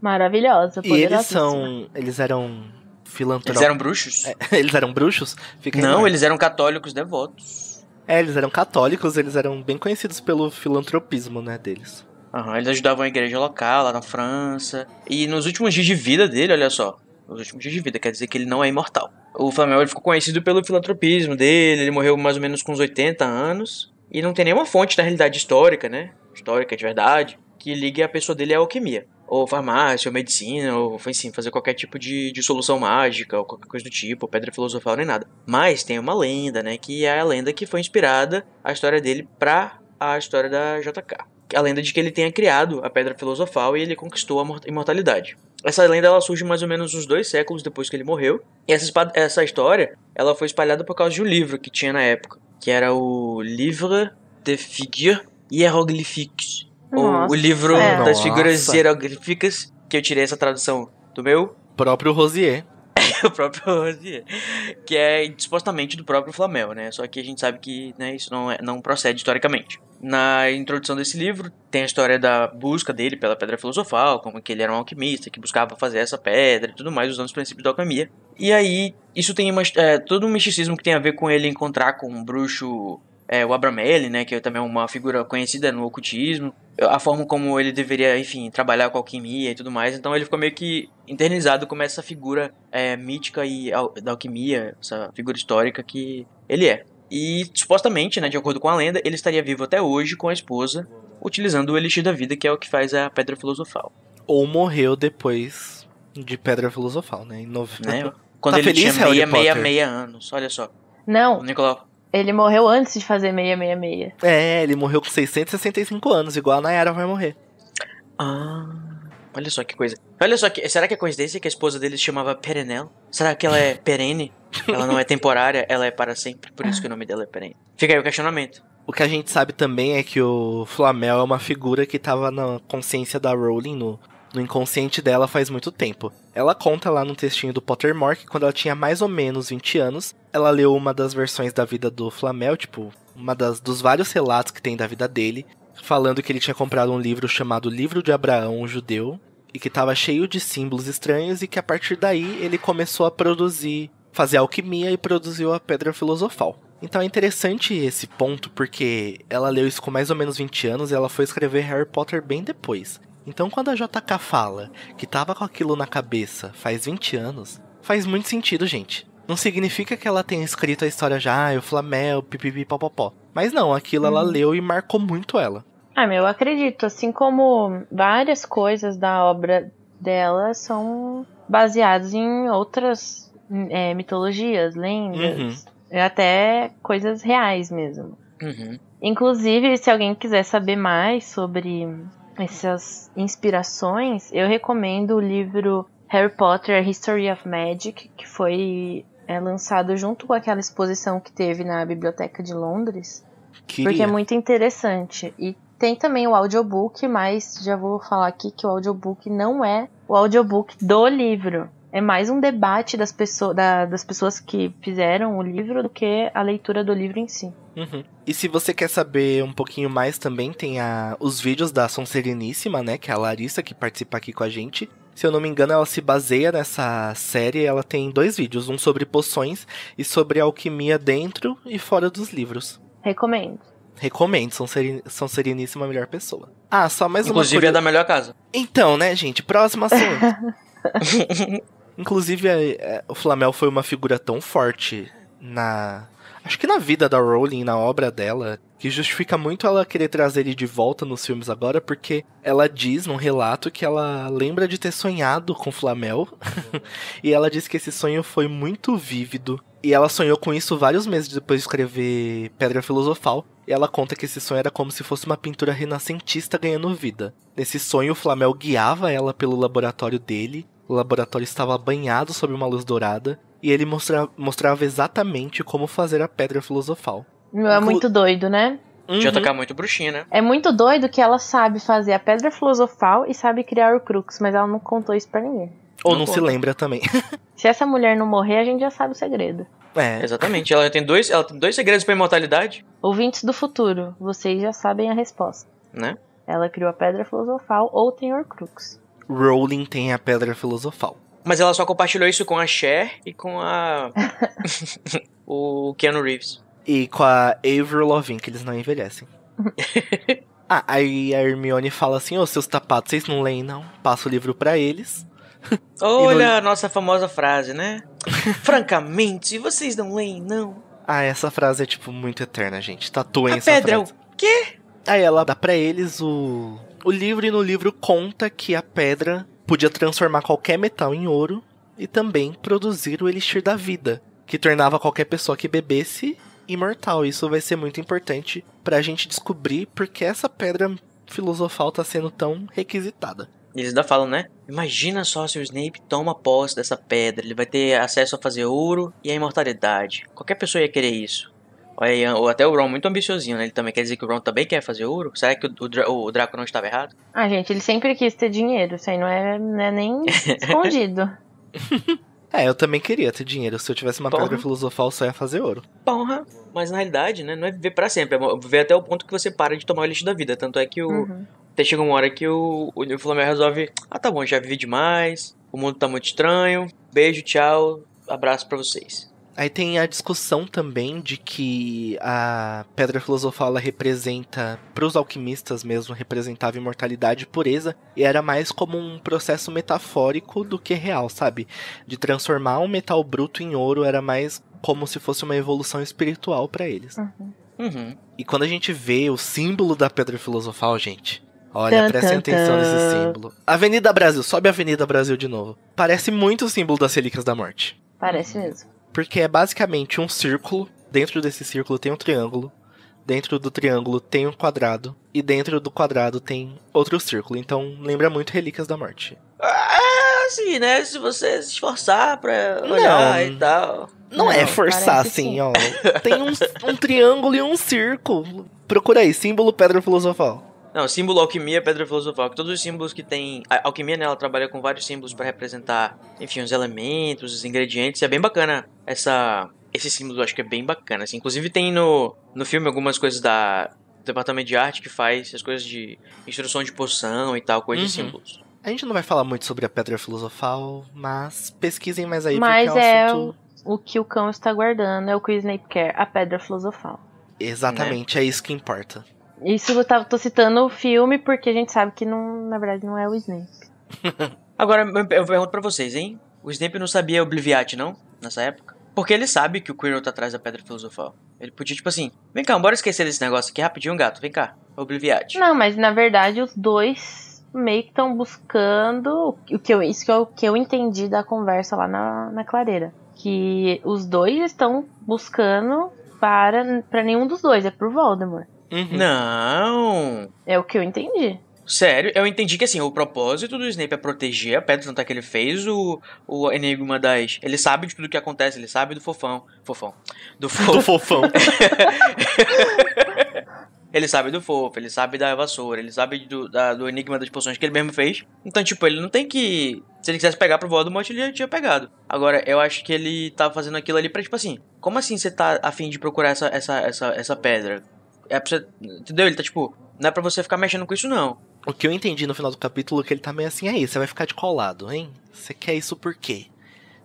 Maravilhosa, E eles são... Eles eram filantropos. Eles eram bruxos? É, <laughs> eles eram bruxos? Fica Não, eles eram católicos devotos. É, eles eram católicos, eles eram bem conhecidos pelo filantropismo, né, deles. Uhum, eles ajudavam a igreja local lá na França. E nos últimos dias de vida dele, olha só. Nos últimos dias de vida, quer dizer que ele não é imortal. O Flamel ficou conhecido pelo filantropismo dele, ele morreu mais ou menos com uns 80 anos. E não tem nenhuma fonte da realidade histórica, né? Histórica de verdade, que ligue a pessoa dele à alquimia. Ou farmácia, ou medicina, ou enfim, fazer qualquer tipo de, de solução mágica, ou qualquer coisa do tipo, pedra filosofal, nem nada. Mas tem uma lenda, né? Que é a lenda que foi inspirada a história dele pra a história da JK. A lenda de que ele tenha criado a pedra filosofal e ele conquistou a imortalidade. Essa lenda ela surge mais ou menos uns dois séculos depois que ele morreu. E essa, essa história ela foi espalhada por causa de um livro que tinha na época, que era o Livre de Figures Hieroglyphiques. o, o livro é. das figuras hieroglíficas, que eu tirei essa tradução do meu. Próprio Rosier. <laughs> o próprio Rosier, que é supostamente do próprio Flamel, né? Só que a gente sabe que né, isso não, é, não procede historicamente. Na introdução desse livro, tem a história da busca dele pela pedra filosofal, como que ele era um alquimista que buscava fazer essa pedra e tudo mais, usando os princípios da alquimia. E aí, isso tem uma, é, todo um misticismo que tem a ver com ele encontrar com um bruxo, é, o Abramelli, né? Que é também uma figura conhecida no ocultismo a forma como ele deveria, enfim, trabalhar com alquimia e tudo mais. Então ele ficou meio que internizado como essa figura é, mítica e al da alquimia, essa figura histórica que ele é. E supostamente, né, de acordo com a lenda, ele estaria vivo até hoje com a esposa, utilizando o elixir da vida, que é o que faz a pedra filosofal. Ou morreu depois de pedra filosofal, né? Em nove... né? Quando tá ele feliz, tinha 666 anos, olha só. Não. O Nicolau. Ele morreu antes de fazer 666. É, ele morreu com 665 anos, igual a Nayara vai morrer. Ah, olha só que coisa. Olha só que. Será que é coincidência que a esposa dele se chamava Perenel? Será que ela é perene? ela não é <laughs> temporária, ela é para sempre, por isso que o nome dela é Perene. Fica aí o questionamento. O que a gente sabe também é que o Flamel é uma figura que estava na consciência da Rowling no no inconsciente dela faz muito tempo. Ela conta lá no textinho do Pottermore que quando ela tinha mais ou menos 20 anos, ela leu uma das versões da vida do Flamel, tipo, uma das dos vários relatos que tem da vida dele, falando que ele tinha comprado um livro chamado Livro de Abraão, o Judeu, e que estava cheio de símbolos estranhos e que a partir daí ele começou a produzir, fazer alquimia e produziu a Pedra Filosofal. Então é interessante esse ponto porque ela leu isso com mais ou menos 20 anos e ela foi escrever Harry Potter bem depois. Então, quando a JK fala que tava com aquilo na cabeça faz 20 anos, faz muito sentido, gente. Não significa que ela tenha escrito a história já, ah, o Flamel, pipipi, popopó. Mas não, aquilo hum. ela uhum. leu e marcou muito ela. Ah, meu, eu acredito. Assim como várias coisas da obra dela são baseadas em outras é, mitologias, lendas, uhum. até coisas reais mesmo. Uhum. Inclusive, se alguém quiser saber mais sobre essas inspirações, eu recomendo o livro Harry Potter: A History of Magic, que foi é, lançado junto com aquela exposição que teve na Biblioteca de Londres, Queria. porque é muito interessante. E tem também o audiobook, mas já vou falar aqui que o audiobook não é o audiobook do livro é mais um debate das, pessoa, da, das pessoas que fizeram o livro do que a leitura do livro em si. Uhum. E se você quer saber um pouquinho mais também, tem a, os vídeos da Sonsereníssima, né? Que é a Larissa que participa aqui com a gente. Se eu não me engano, ela se baseia nessa série. Ela tem dois vídeos, um sobre poções e sobre alquimia dentro e fora dos livros. Recomendo. Recomendo, são, seri são sereníssima é a melhor pessoa. Ah, só mais Inclusive uma. Inclusive é da melhor casa. Então, né, gente? Próximo assunto. <laughs> Inclusive, é, é, o Flamel foi uma figura tão forte na. Acho que na vida da Rowling, na obra dela, que justifica muito ela querer trazer ele de volta nos filmes agora, porque ela diz num relato que ela lembra de ter sonhado com Flamel, <laughs> e ela diz que esse sonho foi muito vívido, e ela sonhou com isso vários meses depois de escrever Pedra Filosofal, e ela conta que esse sonho era como se fosse uma pintura renascentista ganhando vida. Nesse sonho, o Flamel guiava ela pelo laboratório dele, o laboratório estava banhado sob uma luz dourada e ele mostra, mostrava exatamente como fazer a pedra filosofal. Meu, é muito doido, né? Podia uhum. tocar muito bruxinha, né? É muito doido que ela sabe fazer a pedra filosofal e sabe criar o crux, mas ela não contou isso pra ninguém. Ou não, não se lembra também. <laughs> se essa mulher não morrer, a gente já sabe o segredo. É, exatamente. Ela tem dois, ela tem dois segredos pra imortalidade. Ouvintes do futuro, vocês já sabem a resposta. Né? Ela criou a pedra filosofal ou o Crux. Rowling tem a pedra filosofal. Mas ela só compartilhou isso com a Cher e com a. <laughs> <laughs> o Keanu Reeves. E com a Avril Lavigne, que eles não envelhecem. <laughs> ah, aí a Hermione fala assim: Ô, oh, seus tapados, vocês não leem, não? Passa o livro para eles. Olha não... a nossa famosa frase, né? Francamente, vocês não leem, não? Ah, essa frase é, tipo, muito eterna, gente. Tatuem a essa pedra é frase. o quê? Aí ela dá pra eles o o livro e no livro conta que a pedra podia transformar qualquer metal em ouro e também produzir o elixir da vida, que tornava qualquer pessoa que bebesse imortal. Isso vai ser muito importante para a gente descobrir porque essa pedra filosofal está sendo tão requisitada. Eles ainda falam, né? Imagina só se o Snape toma posse dessa pedra. Ele vai ter acesso a fazer ouro e a imortalidade. Qualquer pessoa ia querer isso. Olha ou até o Ron muito ambiciosinho, né? Ele também quer dizer que o Ron também quer fazer ouro? Será que o, o, o Draco não estava errado? Ah, gente, ele sempre quis ter dinheiro, isso aí não é, não é nem escondido. <laughs> é, eu também queria ter dinheiro. Se eu tivesse uma Porra. pedra filosofal, só ia fazer ouro. Porra, mas na realidade, né? Não é viver para sempre, é viver até o ponto que você para de tomar o lixo da vida. Tanto é que o. Uhum. chega uma hora que o, o, o Flamengo resolve: ah, tá bom, já vivi demais, o mundo tá muito estranho, beijo, tchau, abraço para vocês. Aí tem a discussão também de que a pedra filosofal representa, para os alquimistas mesmo, representava imortalidade e pureza, e era mais como um processo metafórico do que real, sabe? De transformar um metal bruto em ouro era mais como se fosse uma evolução espiritual para eles. Uhum. Uhum. E quando a gente vê o símbolo da pedra filosofal, gente, Olha, prestem atenção nesse símbolo. Avenida Brasil, sobe a Avenida Brasil de novo. Parece muito o símbolo das Relíquias da Morte. Parece mesmo. Porque é basicamente um círculo, dentro desse círculo tem um triângulo, dentro do triângulo tem um quadrado, e dentro do quadrado tem outro círculo. Então lembra muito Relíquias da Morte. Ah, sim, né? Se você se esforçar pra olhar Não. e tal. Não, é Não é forçar assim, ó. Tem um, um triângulo e um círculo. Procura aí, símbolo pedra filosofal. Não, símbolo alquimia, pedra filosofal, que todos os símbolos que tem. A alquimia, né, ela trabalha com vários símbolos para representar, enfim, os elementos, os ingredientes. E é bem bacana essa esse símbolo, eu acho que é bem bacana. Assim. Inclusive tem no, no filme algumas coisas da do departamento de arte que faz as coisas de instrução de poção e tal, coisas uhum. de símbolos. A gente não vai falar muito sobre a pedra filosofal, mas pesquisem mais aí mas porque é, um é assunto... é o, o que o cão está guardando, é o que o Snape quer, a pedra filosofal. Exatamente, né? é isso que importa. Isso eu tava, tô citando o filme porque a gente sabe que não, na verdade não é o Snape. <laughs> Agora eu pergunto pra vocês, hein? O Snape não sabia Obliviate, não? Nessa época? Porque ele sabe que o Quirrell tá atrás da Pedra Filosofal. Ele podia, tipo assim, vem cá, bora esquecer desse negócio aqui rapidinho, gato, vem cá, Obliviate. Não, mas na verdade os dois meio que estão buscando o que eu, isso que eu, que eu entendi da conversa lá na, na clareira. Que os dois estão buscando para, para nenhum dos dois, é pro Voldemort. Uhum. Não. É o que eu entendi. Sério, eu entendi que assim, o propósito do Snape é proteger a pedra, tanto é que ele fez o, o Enigma das. Ele sabe de tudo o que acontece, ele sabe do fofão. Fofão. Do, fo... <laughs> do fofão. <laughs> ele sabe do fofo, ele sabe da vassoura, ele sabe do, da, do Enigma das poções que ele mesmo fez. Então, tipo, ele não tem que. Se ele quisesse pegar pro Voldemort, ele já tinha pegado. Agora, eu acho que ele tá fazendo aquilo ali pra, tipo assim, como assim você tá afim de procurar essa, essa, essa, essa pedra? É pra você, entendeu? Ele tá tipo, não é pra você ficar mexendo com isso, não. O que eu entendi no final do capítulo é que ele tá meio assim, aí, você vai ficar de colado, hein? Você quer isso por quê?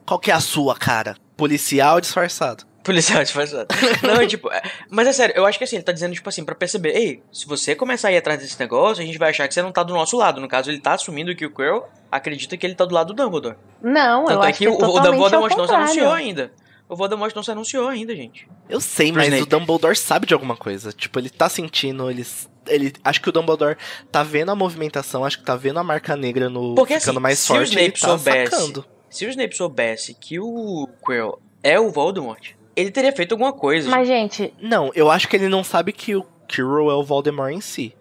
Qual que é a sua, cara? Policial disfarçado. Policial disfarçado. <laughs> não, é tipo. É, mas é sério, eu acho que assim, ele tá dizendo, tipo assim, pra perceber, ei, se você começar a ir atrás desse negócio, a gente vai achar que você não tá do nosso lado. No caso, ele tá assumindo que o Quirrell acredita que ele tá do lado do Dumbledore. Não, Tanto eu é acho que, que é o, o Dumbledore não se anunciou ainda. O Voldemort não se anunciou ainda, gente. Eu sei, mas Snape. o Dumbledore sabe de alguma coisa. Tipo, ele tá sentindo, ele ele acho que o Dumbledore tá vendo a movimentação, acho que tá vendo a marca negra no Porque, ficando assim, mais forte, se o Snape tá soubesse, sacando. Se o Snape soubesse que o Quirrell é o Voldemort, ele teria feito alguma coisa. Mas gente, não, eu acho que ele não sabe que o Quirrell é o Voldemort em si.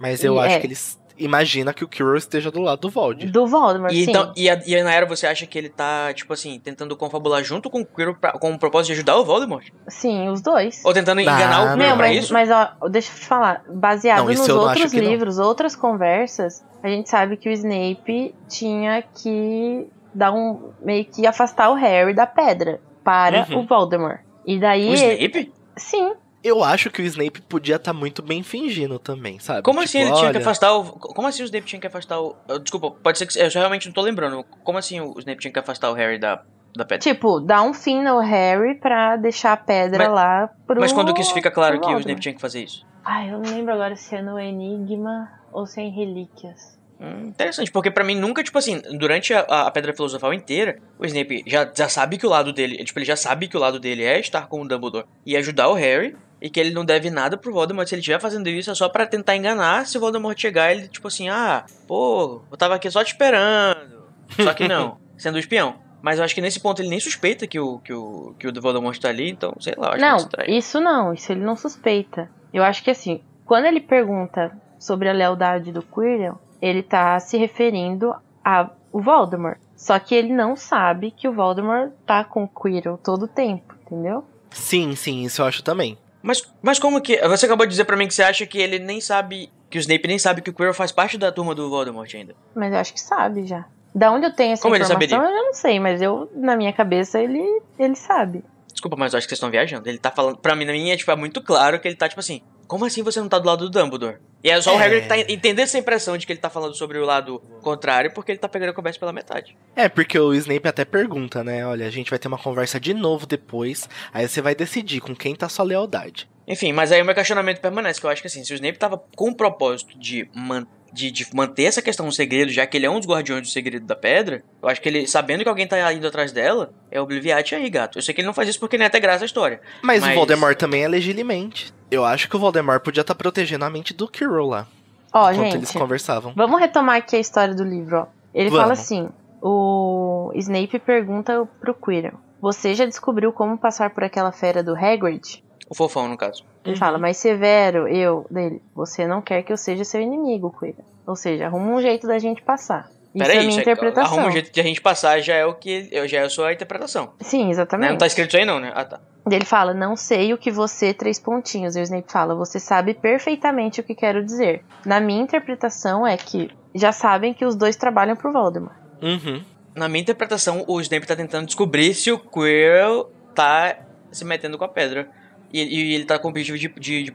Mas eu é. acho que eles imagina que o Kuro esteja do lado do Voldemort? Do Voldemort, e, sim. Então, e, a, e a Naira, você acha que ele tá, tipo assim, tentando confabular junto com o Kuro pra, com o propósito de ajudar o Voldemort? Sim, os dois. Ou tentando ah, enganar o Kuro não, mas, isso? Mas, ó, deixa eu te falar. Baseado não, nos outros livros, não. outras conversas, a gente sabe que o Snape tinha que dar um... meio que afastar o Harry da pedra para uhum. o Voldemort. E daí... O Snape? Sim, eu acho que o Snape podia estar tá muito bem fingindo também, sabe? Como tipo, assim ele olha... tinha que afastar o. Como assim o Snape tinha que afastar o. Desculpa, pode ser que. Eu realmente não tô lembrando. Como assim o Snape tinha que afastar o Harry da, da pedra? Tipo, dar um fim no Harry pra deixar a pedra mas, lá pro. Mas quando que isso fica claro que o Snape tinha que fazer isso? Ah, eu não lembro agora se é no Enigma ou se é em Relíquias. Hum, interessante, porque para mim nunca, tipo assim, durante a, a Pedra Filosofal inteira, o Snape já, já sabe que o lado dele, tipo, ele já sabe que o lado dele é estar com o Dumbledore e ajudar o Harry, e que ele não deve nada pro Voldemort. Se ele estiver fazendo isso, é só para tentar enganar. Se o Voldemort chegar, ele, tipo assim, ah, pô, eu tava aqui só te esperando. Só que não, <laughs> sendo o espião. Mas eu acho que nesse ponto ele nem suspeita que o, que o, que o Voldemort tá ali, então, sei lá, não, não isso não, isso ele não suspeita. Eu acho que assim, quando ele pergunta sobre a lealdade do Quirrell, ele tá se referindo ao Voldemort. Só que ele não sabe que o Voldemort tá com o Quirrell todo o tempo, entendeu? Sim, sim, isso eu acho também. Mas, mas como que. Você acabou de dizer para mim que você acha que ele nem sabe. Que o Snape nem sabe que o Quirrell faz parte da turma do Voldemort ainda. Mas eu acho que sabe já. Da onde eu tenho essa como informação, eu não sei, mas eu, na minha cabeça, ele, ele sabe. Desculpa, mas eu acho que vocês estão viajando. Ele tá falando. Pra mim, na minha, é, tipo, é muito claro que ele tá, tipo assim. Como assim você não tá do lado do Dumbledore? E é só o é. Harry que tá entendendo essa impressão de que ele tá falando sobre o lado contrário, porque ele tá pegando a conversa pela metade. É, porque o Snape até pergunta, né? Olha, a gente vai ter uma conversa de novo depois, aí você vai decidir com quem tá sua lealdade. Enfim, mas aí o meu questionamento permanece, que eu acho que assim, se o Snape tava com o propósito de manter de, de, manter essa questão no segredo, já que ele é um dos guardiões do segredo da pedra, eu acho que ele, sabendo que alguém tá indo atrás dela, é obliviate aí, gato. Eu sei que ele não faz isso porque não é até graça a história. Mas, mas, o Voldemort também é legilimente. Eu acho que o Voldemort podia estar tá protegendo a mente do Kirill lá. Ó, gente, eles conversavam. Vamos retomar aqui a história do livro, ó. Ele vamos. fala assim: o Snape pergunta pro Quirrell: Você já descobriu como passar por aquela fera do Hagrid? O fofão, no caso. Ele fala, uhum. mas Severo, eu, dele, você não quer que eu seja seu inimigo, cuida. Ou seja, arruma um jeito da gente passar. Isso Pera é aí, minha é- interpretação. Arruma um jeito de a gente passar, já é o que. Já é a sua interpretação. Sim, exatamente. Né? Não tá escrito isso aí, não, né? Ah, tá. Ele fala, não sei o que você, três pontinhos. E o Snape fala, você sabe perfeitamente o que quero dizer. Na minha interpretação é que já sabem que os dois trabalham pro Voldemort. Uhum. Na minha interpretação, o Snape tá tentando descobrir se o Quirrell tá se metendo com a pedra. E, e ele tá com o objetivo de, de, de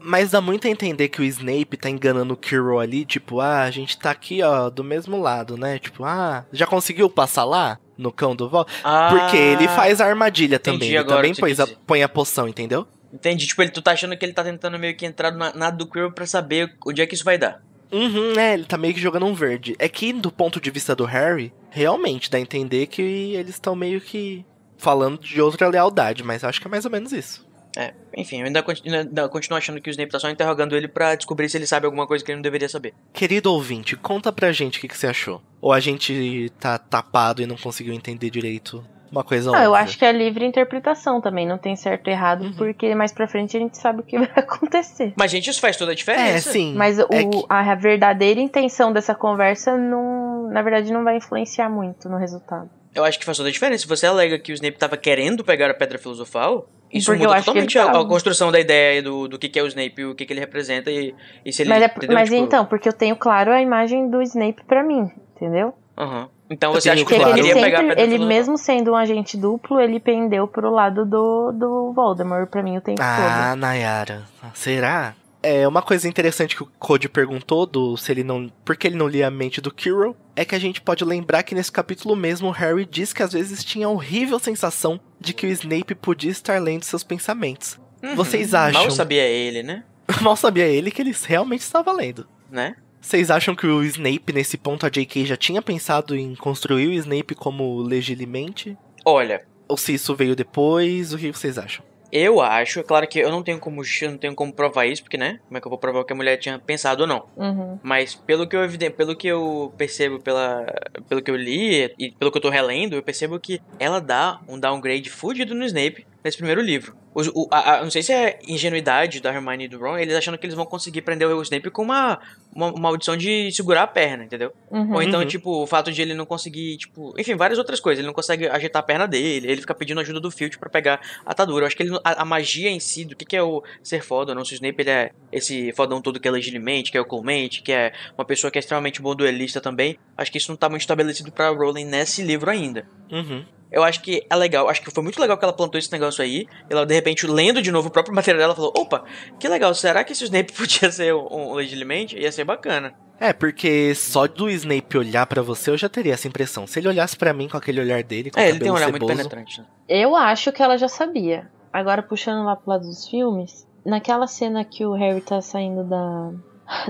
Mas dá muito a entender que o Snape tá enganando o Kiro ali, tipo, ah, a gente tá aqui, ó, do mesmo lado, né? Tipo, ah, já conseguiu passar lá? No cão do Vol? Ah, Porque ele faz a armadilha também. Ele também pôs a, põe a poção, entendeu? Entendi. Tipo, ele, tu tá achando que ele tá tentando meio que entrar na, na do Quirrell pra saber onde é que isso vai dar. Uhum, é, ele tá meio que jogando um verde. É que, do ponto de vista do Harry, realmente dá a entender que eles estão meio que falando de outra lealdade, mas acho que é mais ou menos isso. É, enfim, eu ainda, continuo, ainda continuo achando que o Snape tá só interrogando ele para descobrir se ele sabe alguma coisa que ele não deveria saber. Querido ouvinte, conta pra gente o que, que você achou. Ou a gente tá tapado e não conseguiu entender direito uma coisa ou ah, outra. Eu acho que é livre interpretação também, não tem certo e errado, uhum. porque mais pra frente a gente sabe o que <laughs> vai acontecer. Mas, gente, isso faz toda a diferença. É, sim. Mas é que... a verdadeira intenção dessa conversa, não, na verdade, não vai influenciar muito no resultado eu acho que faz toda a diferença. Se você alega que o Snape estava querendo pegar a Pedra Filosofal, isso Porque muda totalmente a, a, construção da ideia do, do que, que é o Snape, o que, que ele representa e, e se ele... Mas, é, mas tipo... então, porque eu tenho claro a imagem do Snape para mim, entendeu? Uhum. Então você acha que, claro. que ele, queria pegar a Pedra ele mesmo sendo um agente duplo, ele pendeu pro lado do, do Voldemort, para mim, o tempo ah, todo. Ah, Nayara, será? É, uma coisa interessante que o Cody perguntou do se ele não. Por que ele não lia a mente do Kirill? É que a gente pode lembrar que nesse capítulo mesmo o Harry diz que às vezes tinha a horrível sensação de que o Snape podia estar lendo seus pensamentos. Uhum, Vocês acham. Mal sabia ele, né? <laughs> mal sabia ele que ele realmente estava lendo. Né? Vocês acham que o Snape, nesse ponto, a J.K. já tinha pensado em construir o Snape como legilimente? Olha. Ou se isso veio depois, o que vocês acham? Eu acho, é claro que eu não tenho como eu não tenho como provar isso, porque, né? Como é que eu vou provar que a mulher tinha pensado ou não? Uhum. Mas pelo que eu pelo que eu percebo, pela, pelo que eu li e pelo que eu tô relendo, eu percebo que ela dá um downgrade fudido no Snape nesse primeiro livro. Os, o, a, a, não sei se é ingenuidade da Hermione e do Ron, eles achando que eles vão conseguir prender o Snape com uma, uma, uma audição de segurar a perna, entendeu? Uhum, Ou então, uhum. tipo, o fato de ele não conseguir, tipo, enfim, várias outras coisas. Ele não consegue ajeitar a perna dele, ele fica pedindo ajuda do Filch para pegar a atadura. Eu acho que ele, a, a, magia em si, do que, que é o ser foda, não né? se o Snape ele é esse fodão todo que é Legilimente que é oculmente, que é uma pessoa que é extremamente bom duelista também. Acho que isso não tá muito estabelecido pra Rowling nesse livro ainda. Uhum eu acho que é legal. Acho que foi muito legal que ela plantou esse negócio aí. Ela, de repente, lendo de novo o próprio material dela, falou: opa, que legal, será que esse Snape <laughs> podia ser um, um Legilmente? Ia ser bacana. É, porque só do Snape olhar para você eu já teria essa impressão. Se ele olhasse para mim com aquele olhar dele, com é, o cabelo ele tem um olhar ceboso, muito penetrante. Né? Eu acho que ela já sabia. Agora, puxando lá pro lado dos filmes, naquela cena que o Harry tá saindo da,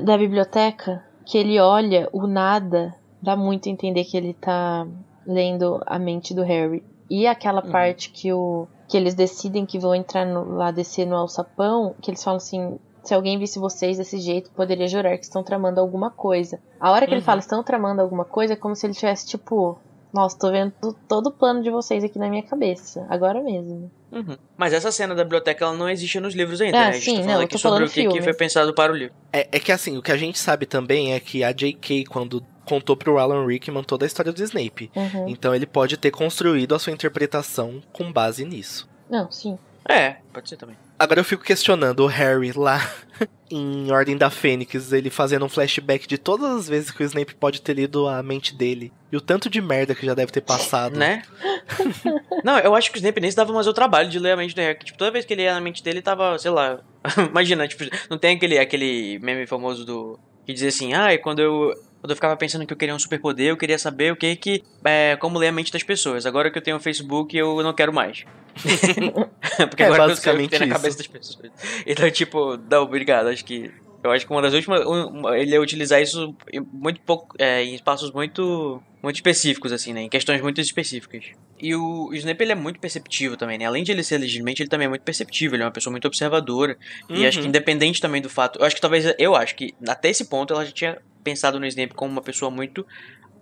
da biblioteca, que ele olha o nada, dá muito a entender que ele tá lendo a mente do Harry. E aquela uhum. parte que, o, que eles decidem que vão entrar no, lá descer no alçapão, que eles falam assim: se alguém visse vocês desse jeito, poderia jurar que estão tramando alguma coisa. A hora que uhum. ele fala estão tramando alguma coisa, é como se ele tivesse, tipo, nossa, tô vendo todo o plano de vocês aqui na minha cabeça, agora mesmo. Uhum. Mas essa cena da biblioteca ela não existe nos livros ainda, ah, né? A gente tá sim, tá falando não, aqui sobre o que, foi pensado para o livro. É, é que assim, o que a gente sabe também é que a J.K., quando contou pro Alan Rickman toda a história do Snape. Uhum. Então ele pode ter construído a sua interpretação com base nisso. Não, sim. É, pode ser também. Agora eu fico questionando o Harry lá <laughs> em Ordem da Fênix, ele fazendo um flashback de todas as vezes que o Snape pode ter lido a mente dele. E o tanto de merda que já deve ter passado. Né? <laughs> Não, eu acho que o Snape nem se dava mais o trabalho de ler a mente do Harry. Tipo, toda vez que ele ia na mente dele, tava, sei lá. <laughs> Imagina, tipo, não tem aquele, aquele meme famoso do. que dizia assim, ah, e quando eu quando eu ficava pensando que eu queria um superpoder, eu queria saber o que que. É, como ler a mente das pessoas. Agora que eu tenho o Facebook, eu não quero mais. <laughs> Porque é, agora basicamente eu sei o que tem na cabeça das pessoas. Então, tipo, não, obrigado, acho que. Eu acho que uma das últimas. Um, ele ia utilizar isso em muito pouco. É, em espaços muito. muito específicos, assim, né? Em questões muito específicas. E o, o Snape ele é muito perceptivo também, né? Além de ele ser legitimamente, ele também é muito perceptivo, ele é uma pessoa muito observadora. Uhum. E acho que uhum. independente também do fato, eu acho que talvez eu acho que até esse ponto ela já tinha pensado no Snape como uma pessoa muito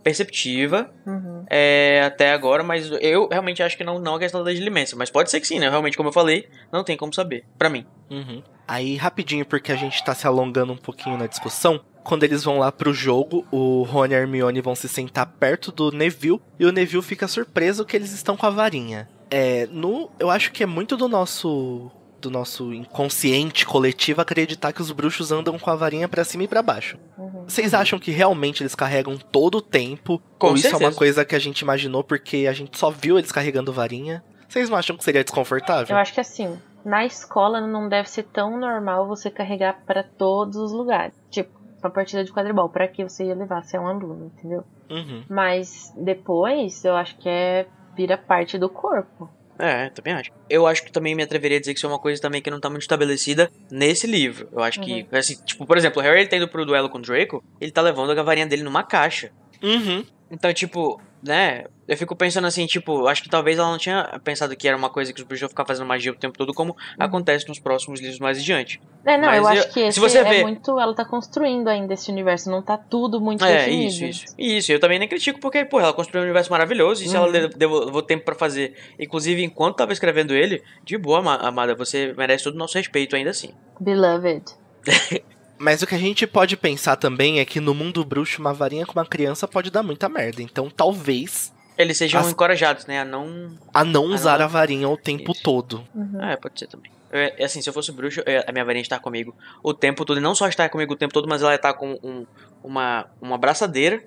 perceptiva uhum. é, até agora, mas eu realmente acho que não, não é questão da legitimência. Mas pode ser que sim, né? Realmente, como eu falei, não tem como saber, para mim. Uhum. Aí, rapidinho, porque a gente tá se alongando um pouquinho na discussão, quando eles vão lá pro jogo, o Rony e a Hermione vão se sentar perto do Neville e o Neville fica surpreso que eles estão com a varinha. É, no, eu acho que é muito do nosso do nosso inconsciente coletivo acreditar que os bruxos andam com a varinha para cima e para baixo. Uhum. Vocês acham que realmente eles carregam todo o tempo? Com ou isso é uma coisa que a gente imaginou porque a gente só viu eles carregando varinha? Vocês não acham que seria desconfortável? Eu acho que assim, na escola não deve ser tão normal você carregar para todos os lugares. Tipo, uma partida de quadribol, para que você ia levar se é um aluno, entendeu? Uhum. Mas depois, eu acho que é vira parte do corpo. É, também acho. Eu acho que também me atreveria a dizer que isso é uma coisa também que não tá muito estabelecida nesse livro. Eu acho uhum. que, assim, tipo, por exemplo, o Harry ele tá indo pro duelo com o Draco, ele tá levando a varinha dele numa caixa. Uhum. Então, tipo, né? Eu fico pensando assim, tipo, acho que talvez ela não tinha pensado que era uma coisa que os bruxos iam ficar fazendo magia o tempo todo, como uhum. acontece nos próximos livros mais adiante. É, não, Mas eu acho que esse se você é vê... muito. Ela tá construindo ainda esse universo, não tá tudo muito é, definido. Isso, isso. Isso, eu também nem critico, porque, pô, ela construiu um universo maravilhoso, e uhum. se ela uhum. levou tempo para fazer, inclusive enquanto tava escrevendo ele, de boa, amada, você merece todo o nosso respeito ainda assim. Beloved. <laughs> Mas o que a gente pode pensar também é que no mundo bruxo, uma varinha com uma criança pode dar muita merda. Então talvez. Eles sejam as... encorajados, né? A não. A não usar a, não... a varinha o tempo Isso. todo. Uhum. é, pode ser também. É, é assim, se eu fosse bruxo, eu, é, a minha varinha está comigo o tempo todo. E não só estar comigo o tempo todo, mas ela está com um, uma, uma braçadeira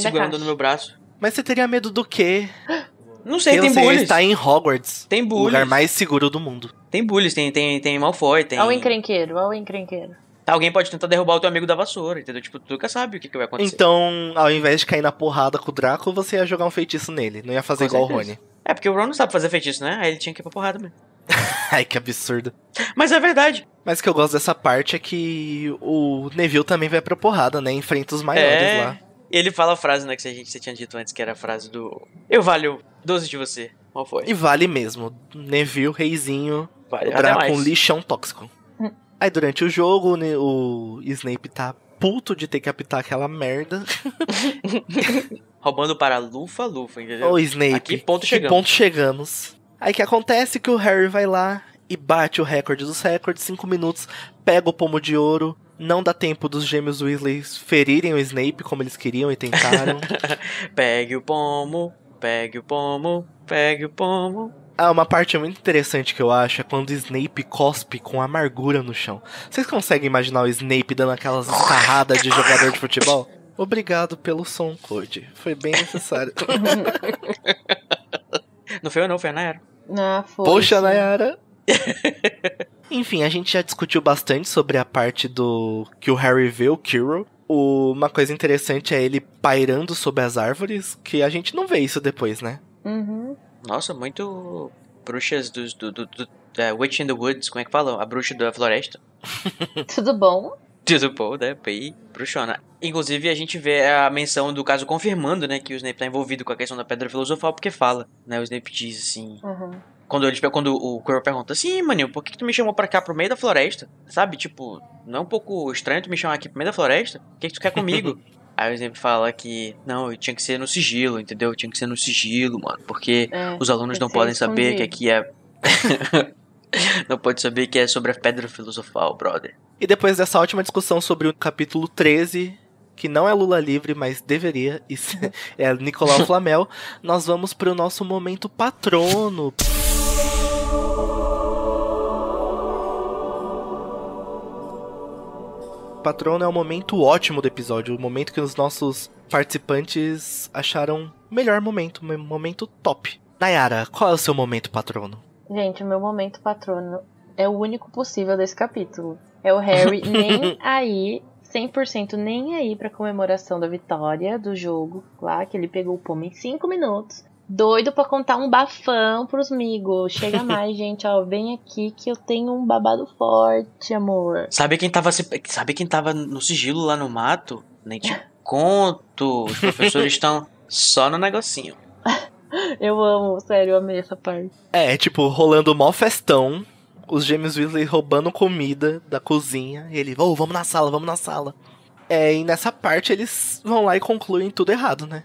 segurando no meu braço. Mas você teria medo do quê? <gasps> Não sei, eu tem sei, bullies. está em Hogwarts. Tem bullies. O lugar mais seguro do mundo. Tem bullies, tem, tem, tem Malfoy, tem... Olha o encrenqueiro, olha o encrenqueiro. Alguém pode tentar derrubar o teu amigo da vassoura, entendeu? Tipo, tu nunca sabe o que, que vai acontecer. Então, ao invés de cair na porrada com o Draco, você ia jogar um feitiço nele. Não ia fazer com igual certeza. o Rony. É, porque o Ron não sabe fazer feitiço, né? Aí ele tinha que ir pra porrada mesmo. <laughs> Ai, que absurdo. Mas é verdade. Mas o que eu gosto dessa parte é que o Neville também vai pra porrada, né? Enfrenta os maiores é... lá. Ele fala a frase, né, que a gente você tinha dito antes, que era a frase do... Eu valho 12 de você. Qual foi? E vale mesmo. Neville, reizinho, vale. o Draco, um lixão tóxico. Hum. Aí durante o jogo, né, o Snape tá puto de ter que apitar aquela merda. <laughs> Roubando para lufa, lufa, entendeu? Ô, Snape, que ponto que chegamos. ponto chegamos? Aí que acontece que o Harry vai lá e bate o recorde dos recordes, 5 minutos, pega o pomo de ouro, não dá tempo dos gêmeos Weasley ferirem o Snape como eles queriam e tentaram. <laughs> pegue o pomo, pegue o pomo, pegue o pomo, ah, uma parte muito interessante que eu acho é quando Snape cospe com amargura no chão. Vocês conseguem imaginar o Snape dando aquelas sarradas de jogador de futebol? Obrigado pelo som, Code. Foi bem necessário. <laughs> não foi eu não, foi a Nayara. Não, foi. Poxa, Nayara. <laughs> Enfim, a gente já discutiu bastante sobre a parte do que o Harry vê o Kiro. O... Uma coisa interessante é ele pairando sobre as árvores, que a gente não vê isso depois, né? Uhum. Nossa, muito bruxas do, do, do é, Witch in the Woods, como é que falam? A bruxa da floresta. <laughs> Tudo bom? Tudo bom, né? Bem bruxona. Inclusive, a gente vê a menção do caso confirmando, né, que o Snape tá envolvido com a questão da Pedra Filosofal, porque fala, né? O Snape diz assim... Uhum. Quando, ele, quando o Quirrell pergunta, assim maninho, por que, que tu me chamou pra cá, pro meio da floresta? Sabe, tipo, não é um pouco estranho tu me chamar aqui pro meio da floresta? O que, que tu quer comigo? <laughs> Aí eu sempre fala que, não, eu tinha que ser no sigilo, entendeu? Eu tinha que ser no sigilo, mano. Porque é, os alunos não podem saber que aqui é. <laughs> não pode saber que é sobre a pedra filosofal, brother. E depois dessa ótima discussão sobre o capítulo 13, que não é Lula livre, mas deveria, <laughs> é Nicolau Flamel, nós vamos pro nosso momento patrono. patrona é o momento ótimo do episódio, o momento que os nossos participantes acharam melhor momento, momento top. Nayara, qual é o seu momento patrono? Gente, o meu momento patrono é o único possível desse capítulo. É o Harry <laughs> nem aí, 100% nem aí pra comemoração da vitória do jogo lá, que ele pegou o pomo em 5 minutos doido para contar um bafão pros amigos. Chega <laughs> mais, gente, ó, vem aqui que eu tenho um babado forte, amor. Sabe quem tava, sabe quem tava no sigilo lá no mato? Nem te conto. Os professores estão <laughs> só no negocinho. <laughs> eu amo, sério, eu amei essa parte. É, tipo, rolando mó festão, os gêmeos Weasley roubando comida da cozinha, e ele, oh, vamos na sala, vamos na sala. É, e nessa parte eles vão lá e concluem tudo errado, né?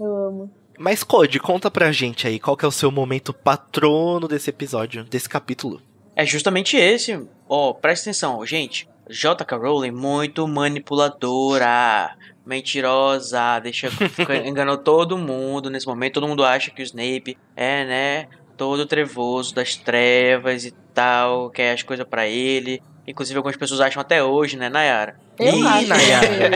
Eu amo. Mas Code, conta pra gente aí, qual que é o seu momento patrono desse episódio, desse capítulo? É justamente esse. Ó, oh, presta atenção, gente. J.K. Rowling muito manipuladora, mentirosa, deixa <laughs> enganou todo mundo nesse momento. Todo mundo acha que o Snape é, né, todo trevoso das trevas e tal, quer as coisas para ele. Inclusive algumas pessoas acham até hoje, né, Nayara? Eu acho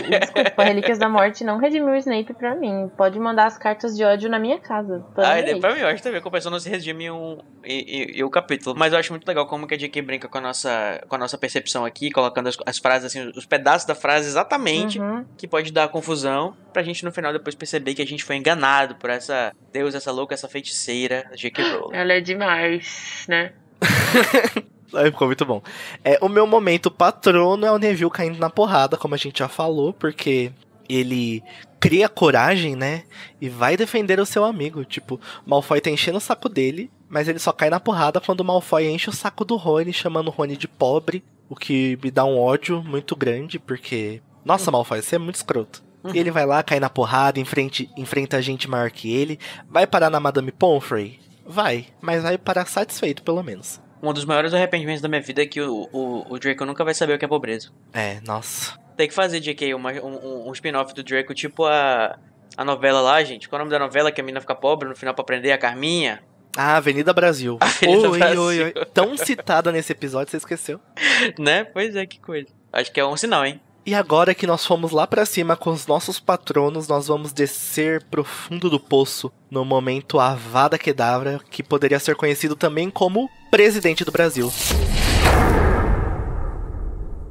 que desculpa, Relíquias da Morte não redimiu o Snape pra mim. Pode mandar as cartas de ódio na minha casa. Ah, é pra mim, eu acho também. A pessoa não se redime um, e, e, o capítulo. Mas eu acho muito legal como que a JK brinca com a nossa, com a nossa percepção aqui, colocando as, as frases, assim, os pedaços da frase exatamente, uhum. que pode dar confusão, pra gente no final depois perceber que a gente foi enganado por essa Deus, essa louca, essa feiticeira, JK Rowling. Ela é demais, né? <laughs> Aí ficou muito bom. É, o meu momento patrono é o Neville caindo na porrada, como a gente já falou, porque ele cria coragem, né? E vai defender o seu amigo. Tipo, Malfoy tá enchendo o saco dele, mas ele só cai na porrada quando o Malfoy enche o saco do Rony, chamando o Rony de pobre, o que me dá um ódio muito grande, porque. Nossa, Malfoy, você é muito escroto. Uhum. E ele vai lá, cai na porrada, enfrente, enfrenta gente maior que ele, vai parar na Madame Pomfrey? Vai, mas vai parar satisfeito, pelo menos. Um dos maiores arrependimentos da minha vida é que o, o, o Draco nunca vai saber o que é pobreza. É, nossa. Tem que fazer, JK, uma, um, um spin-off do Draco, tipo a, a novela lá, gente. Qual é o nome da novela que a menina fica pobre no final pra aprender? A Carminha? Ah, Avenida Brasil. <laughs> Avenida oi, Brasil. oi, oi. Tão citada nesse episódio, você esqueceu. <laughs> né? Pois é, que coisa. Acho que é um sinal, hein? E agora que nós fomos lá para cima com os nossos patronos, nós vamos descer pro fundo do poço no momento Avada Kedavra, que poderia ser conhecido também como presidente do Brasil.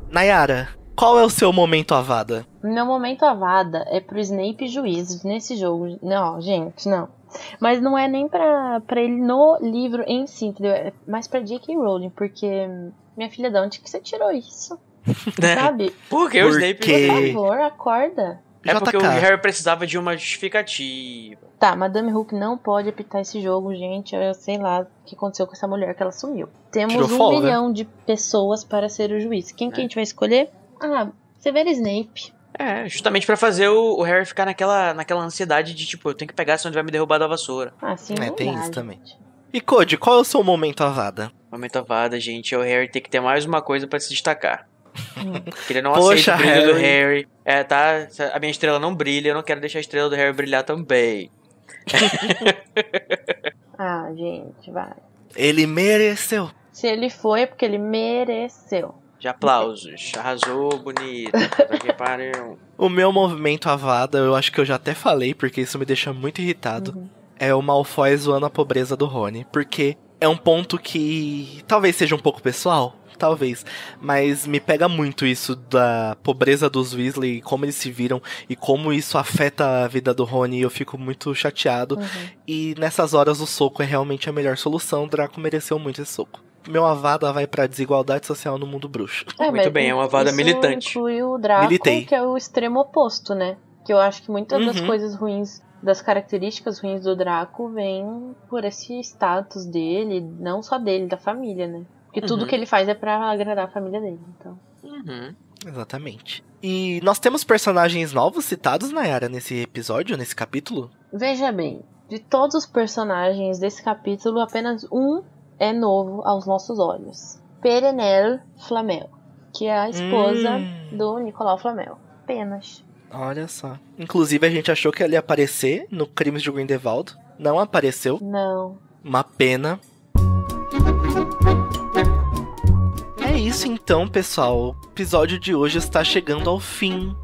Nayara, qual é o seu momento avada? Meu momento avada é pro Snape juiz nesse jogo. Não, gente, não. Mas não é nem pra, pra ele no livro em si, entendeu? É mais pra J.K. Rowling, porque... Minha filha, de onde que você tirou isso? <laughs> É. Sabe? Por que o Snape... Por favor, acorda. É JK. porque o Harry precisava de uma justificativa. Tá, Madame Hook não pode apitar esse jogo, gente. Eu sei lá o que aconteceu com essa mulher que ela sumiu. Temos Tirou um folga. milhão de pessoas para ser o juiz. Quem é. que a é. gente vai escolher? Ah, Severo Snape. É, justamente para fazer o, o, Harry ficar naquela, naquela ansiedade de tipo, eu tenho que pegar, senão ele vai me derrubar da vassoura. Ah, sim, é, é tem isso também. E Cody, qual é o seu momento avada? Momento avada, gente, é o Harry ter que ter mais uma coisa para se destacar. Ele não Poxa, aceita o brilho Harry. do Harry. É, tá? A minha estrela não brilha, eu não quero deixar a estrela do Harry brilhar também. <laughs> ah, gente, vai. Ele mereceu. Se ele foi, é porque ele mereceu. De aplausos. Arrasou, bonito. O meu movimento avada, eu acho que eu já até falei, porque isso me deixa muito irritado. Uhum. É o Malfoy zoando a pobreza do Rony. Porque é um ponto que talvez seja um pouco pessoal, talvez. Mas me pega muito isso da pobreza dos Weasley, como eles se viram e como isso afeta a vida do Rony. Eu fico muito chateado. Uhum. E nessas horas o soco é realmente a melhor solução. O Draco mereceu muito esse soco. Meu avada vai para desigualdade social no mundo bruxo. É, muito bem, é uma avada militante. Inclui o Draco, Militei. que é o extremo oposto, né? Que eu acho que muitas uhum. das coisas ruins das características ruins do Draco vem por esse status dele, não só dele, da família, né? Porque uhum. tudo que ele faz é para agradar a família dele, então. Uhum. Exatamente. E nós temos personagens novos citados, Nayara, nesse episódio, nesse capítulo? Veja bem, de todos os personagens desse capítulo, apenas um é novo aos nossos olhos. Perenel Flamel, que é a esposa hum. do Nicolau Flamel. Apenas. Olha só. Inclusive, a gente achou que ele ia aparecer no Crimes de Grindelwald. Não apareceu. Não. Uma pena isso então, pessoal. O episódio de hoje está chegando ao fim.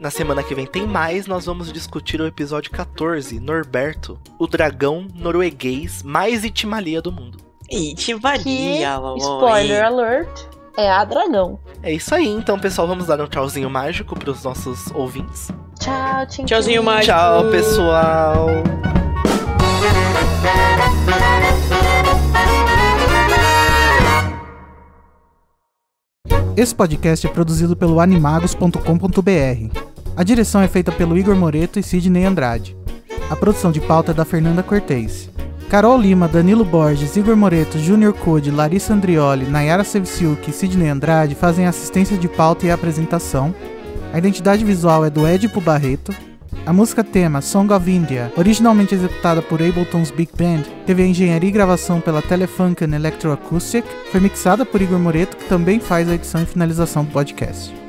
Na semana que vem tem mais, nós vamos discutir o episódio 14, Norberto, o dragão norueguês mais itimalia do mundo. Itimalia, mamãe. Spoiler alert, é a dragão. É isso aí, então, pessoal, vamos dar um tchauzinho mágico para os nossos ouvintes. Tchau, tchim, Tchauzinho mágico. Tchau, pessoal. Esse podcast é produzido pelo animagos.com.br. A direção é feita pelo Igor Moreto e Sidney Andrade. A produção de pauta é da Fernanda Cortez. Carol Lima, Danilo Borges, Igor Moreto, Júnior Code, Larissa Andrioli, Nayara Sevciuk e Sidney Andrade fazem assistência de pauta e apresentação. A identidade visual é do Edipo Barreto. A música tema Song of India, originalmente executada por Ableton's Big Band, teve a engenharia e gravação pela Telefunken Electroacoustic, foi mixada por Igor Moreto, que também faz a edição e finalização do podcast.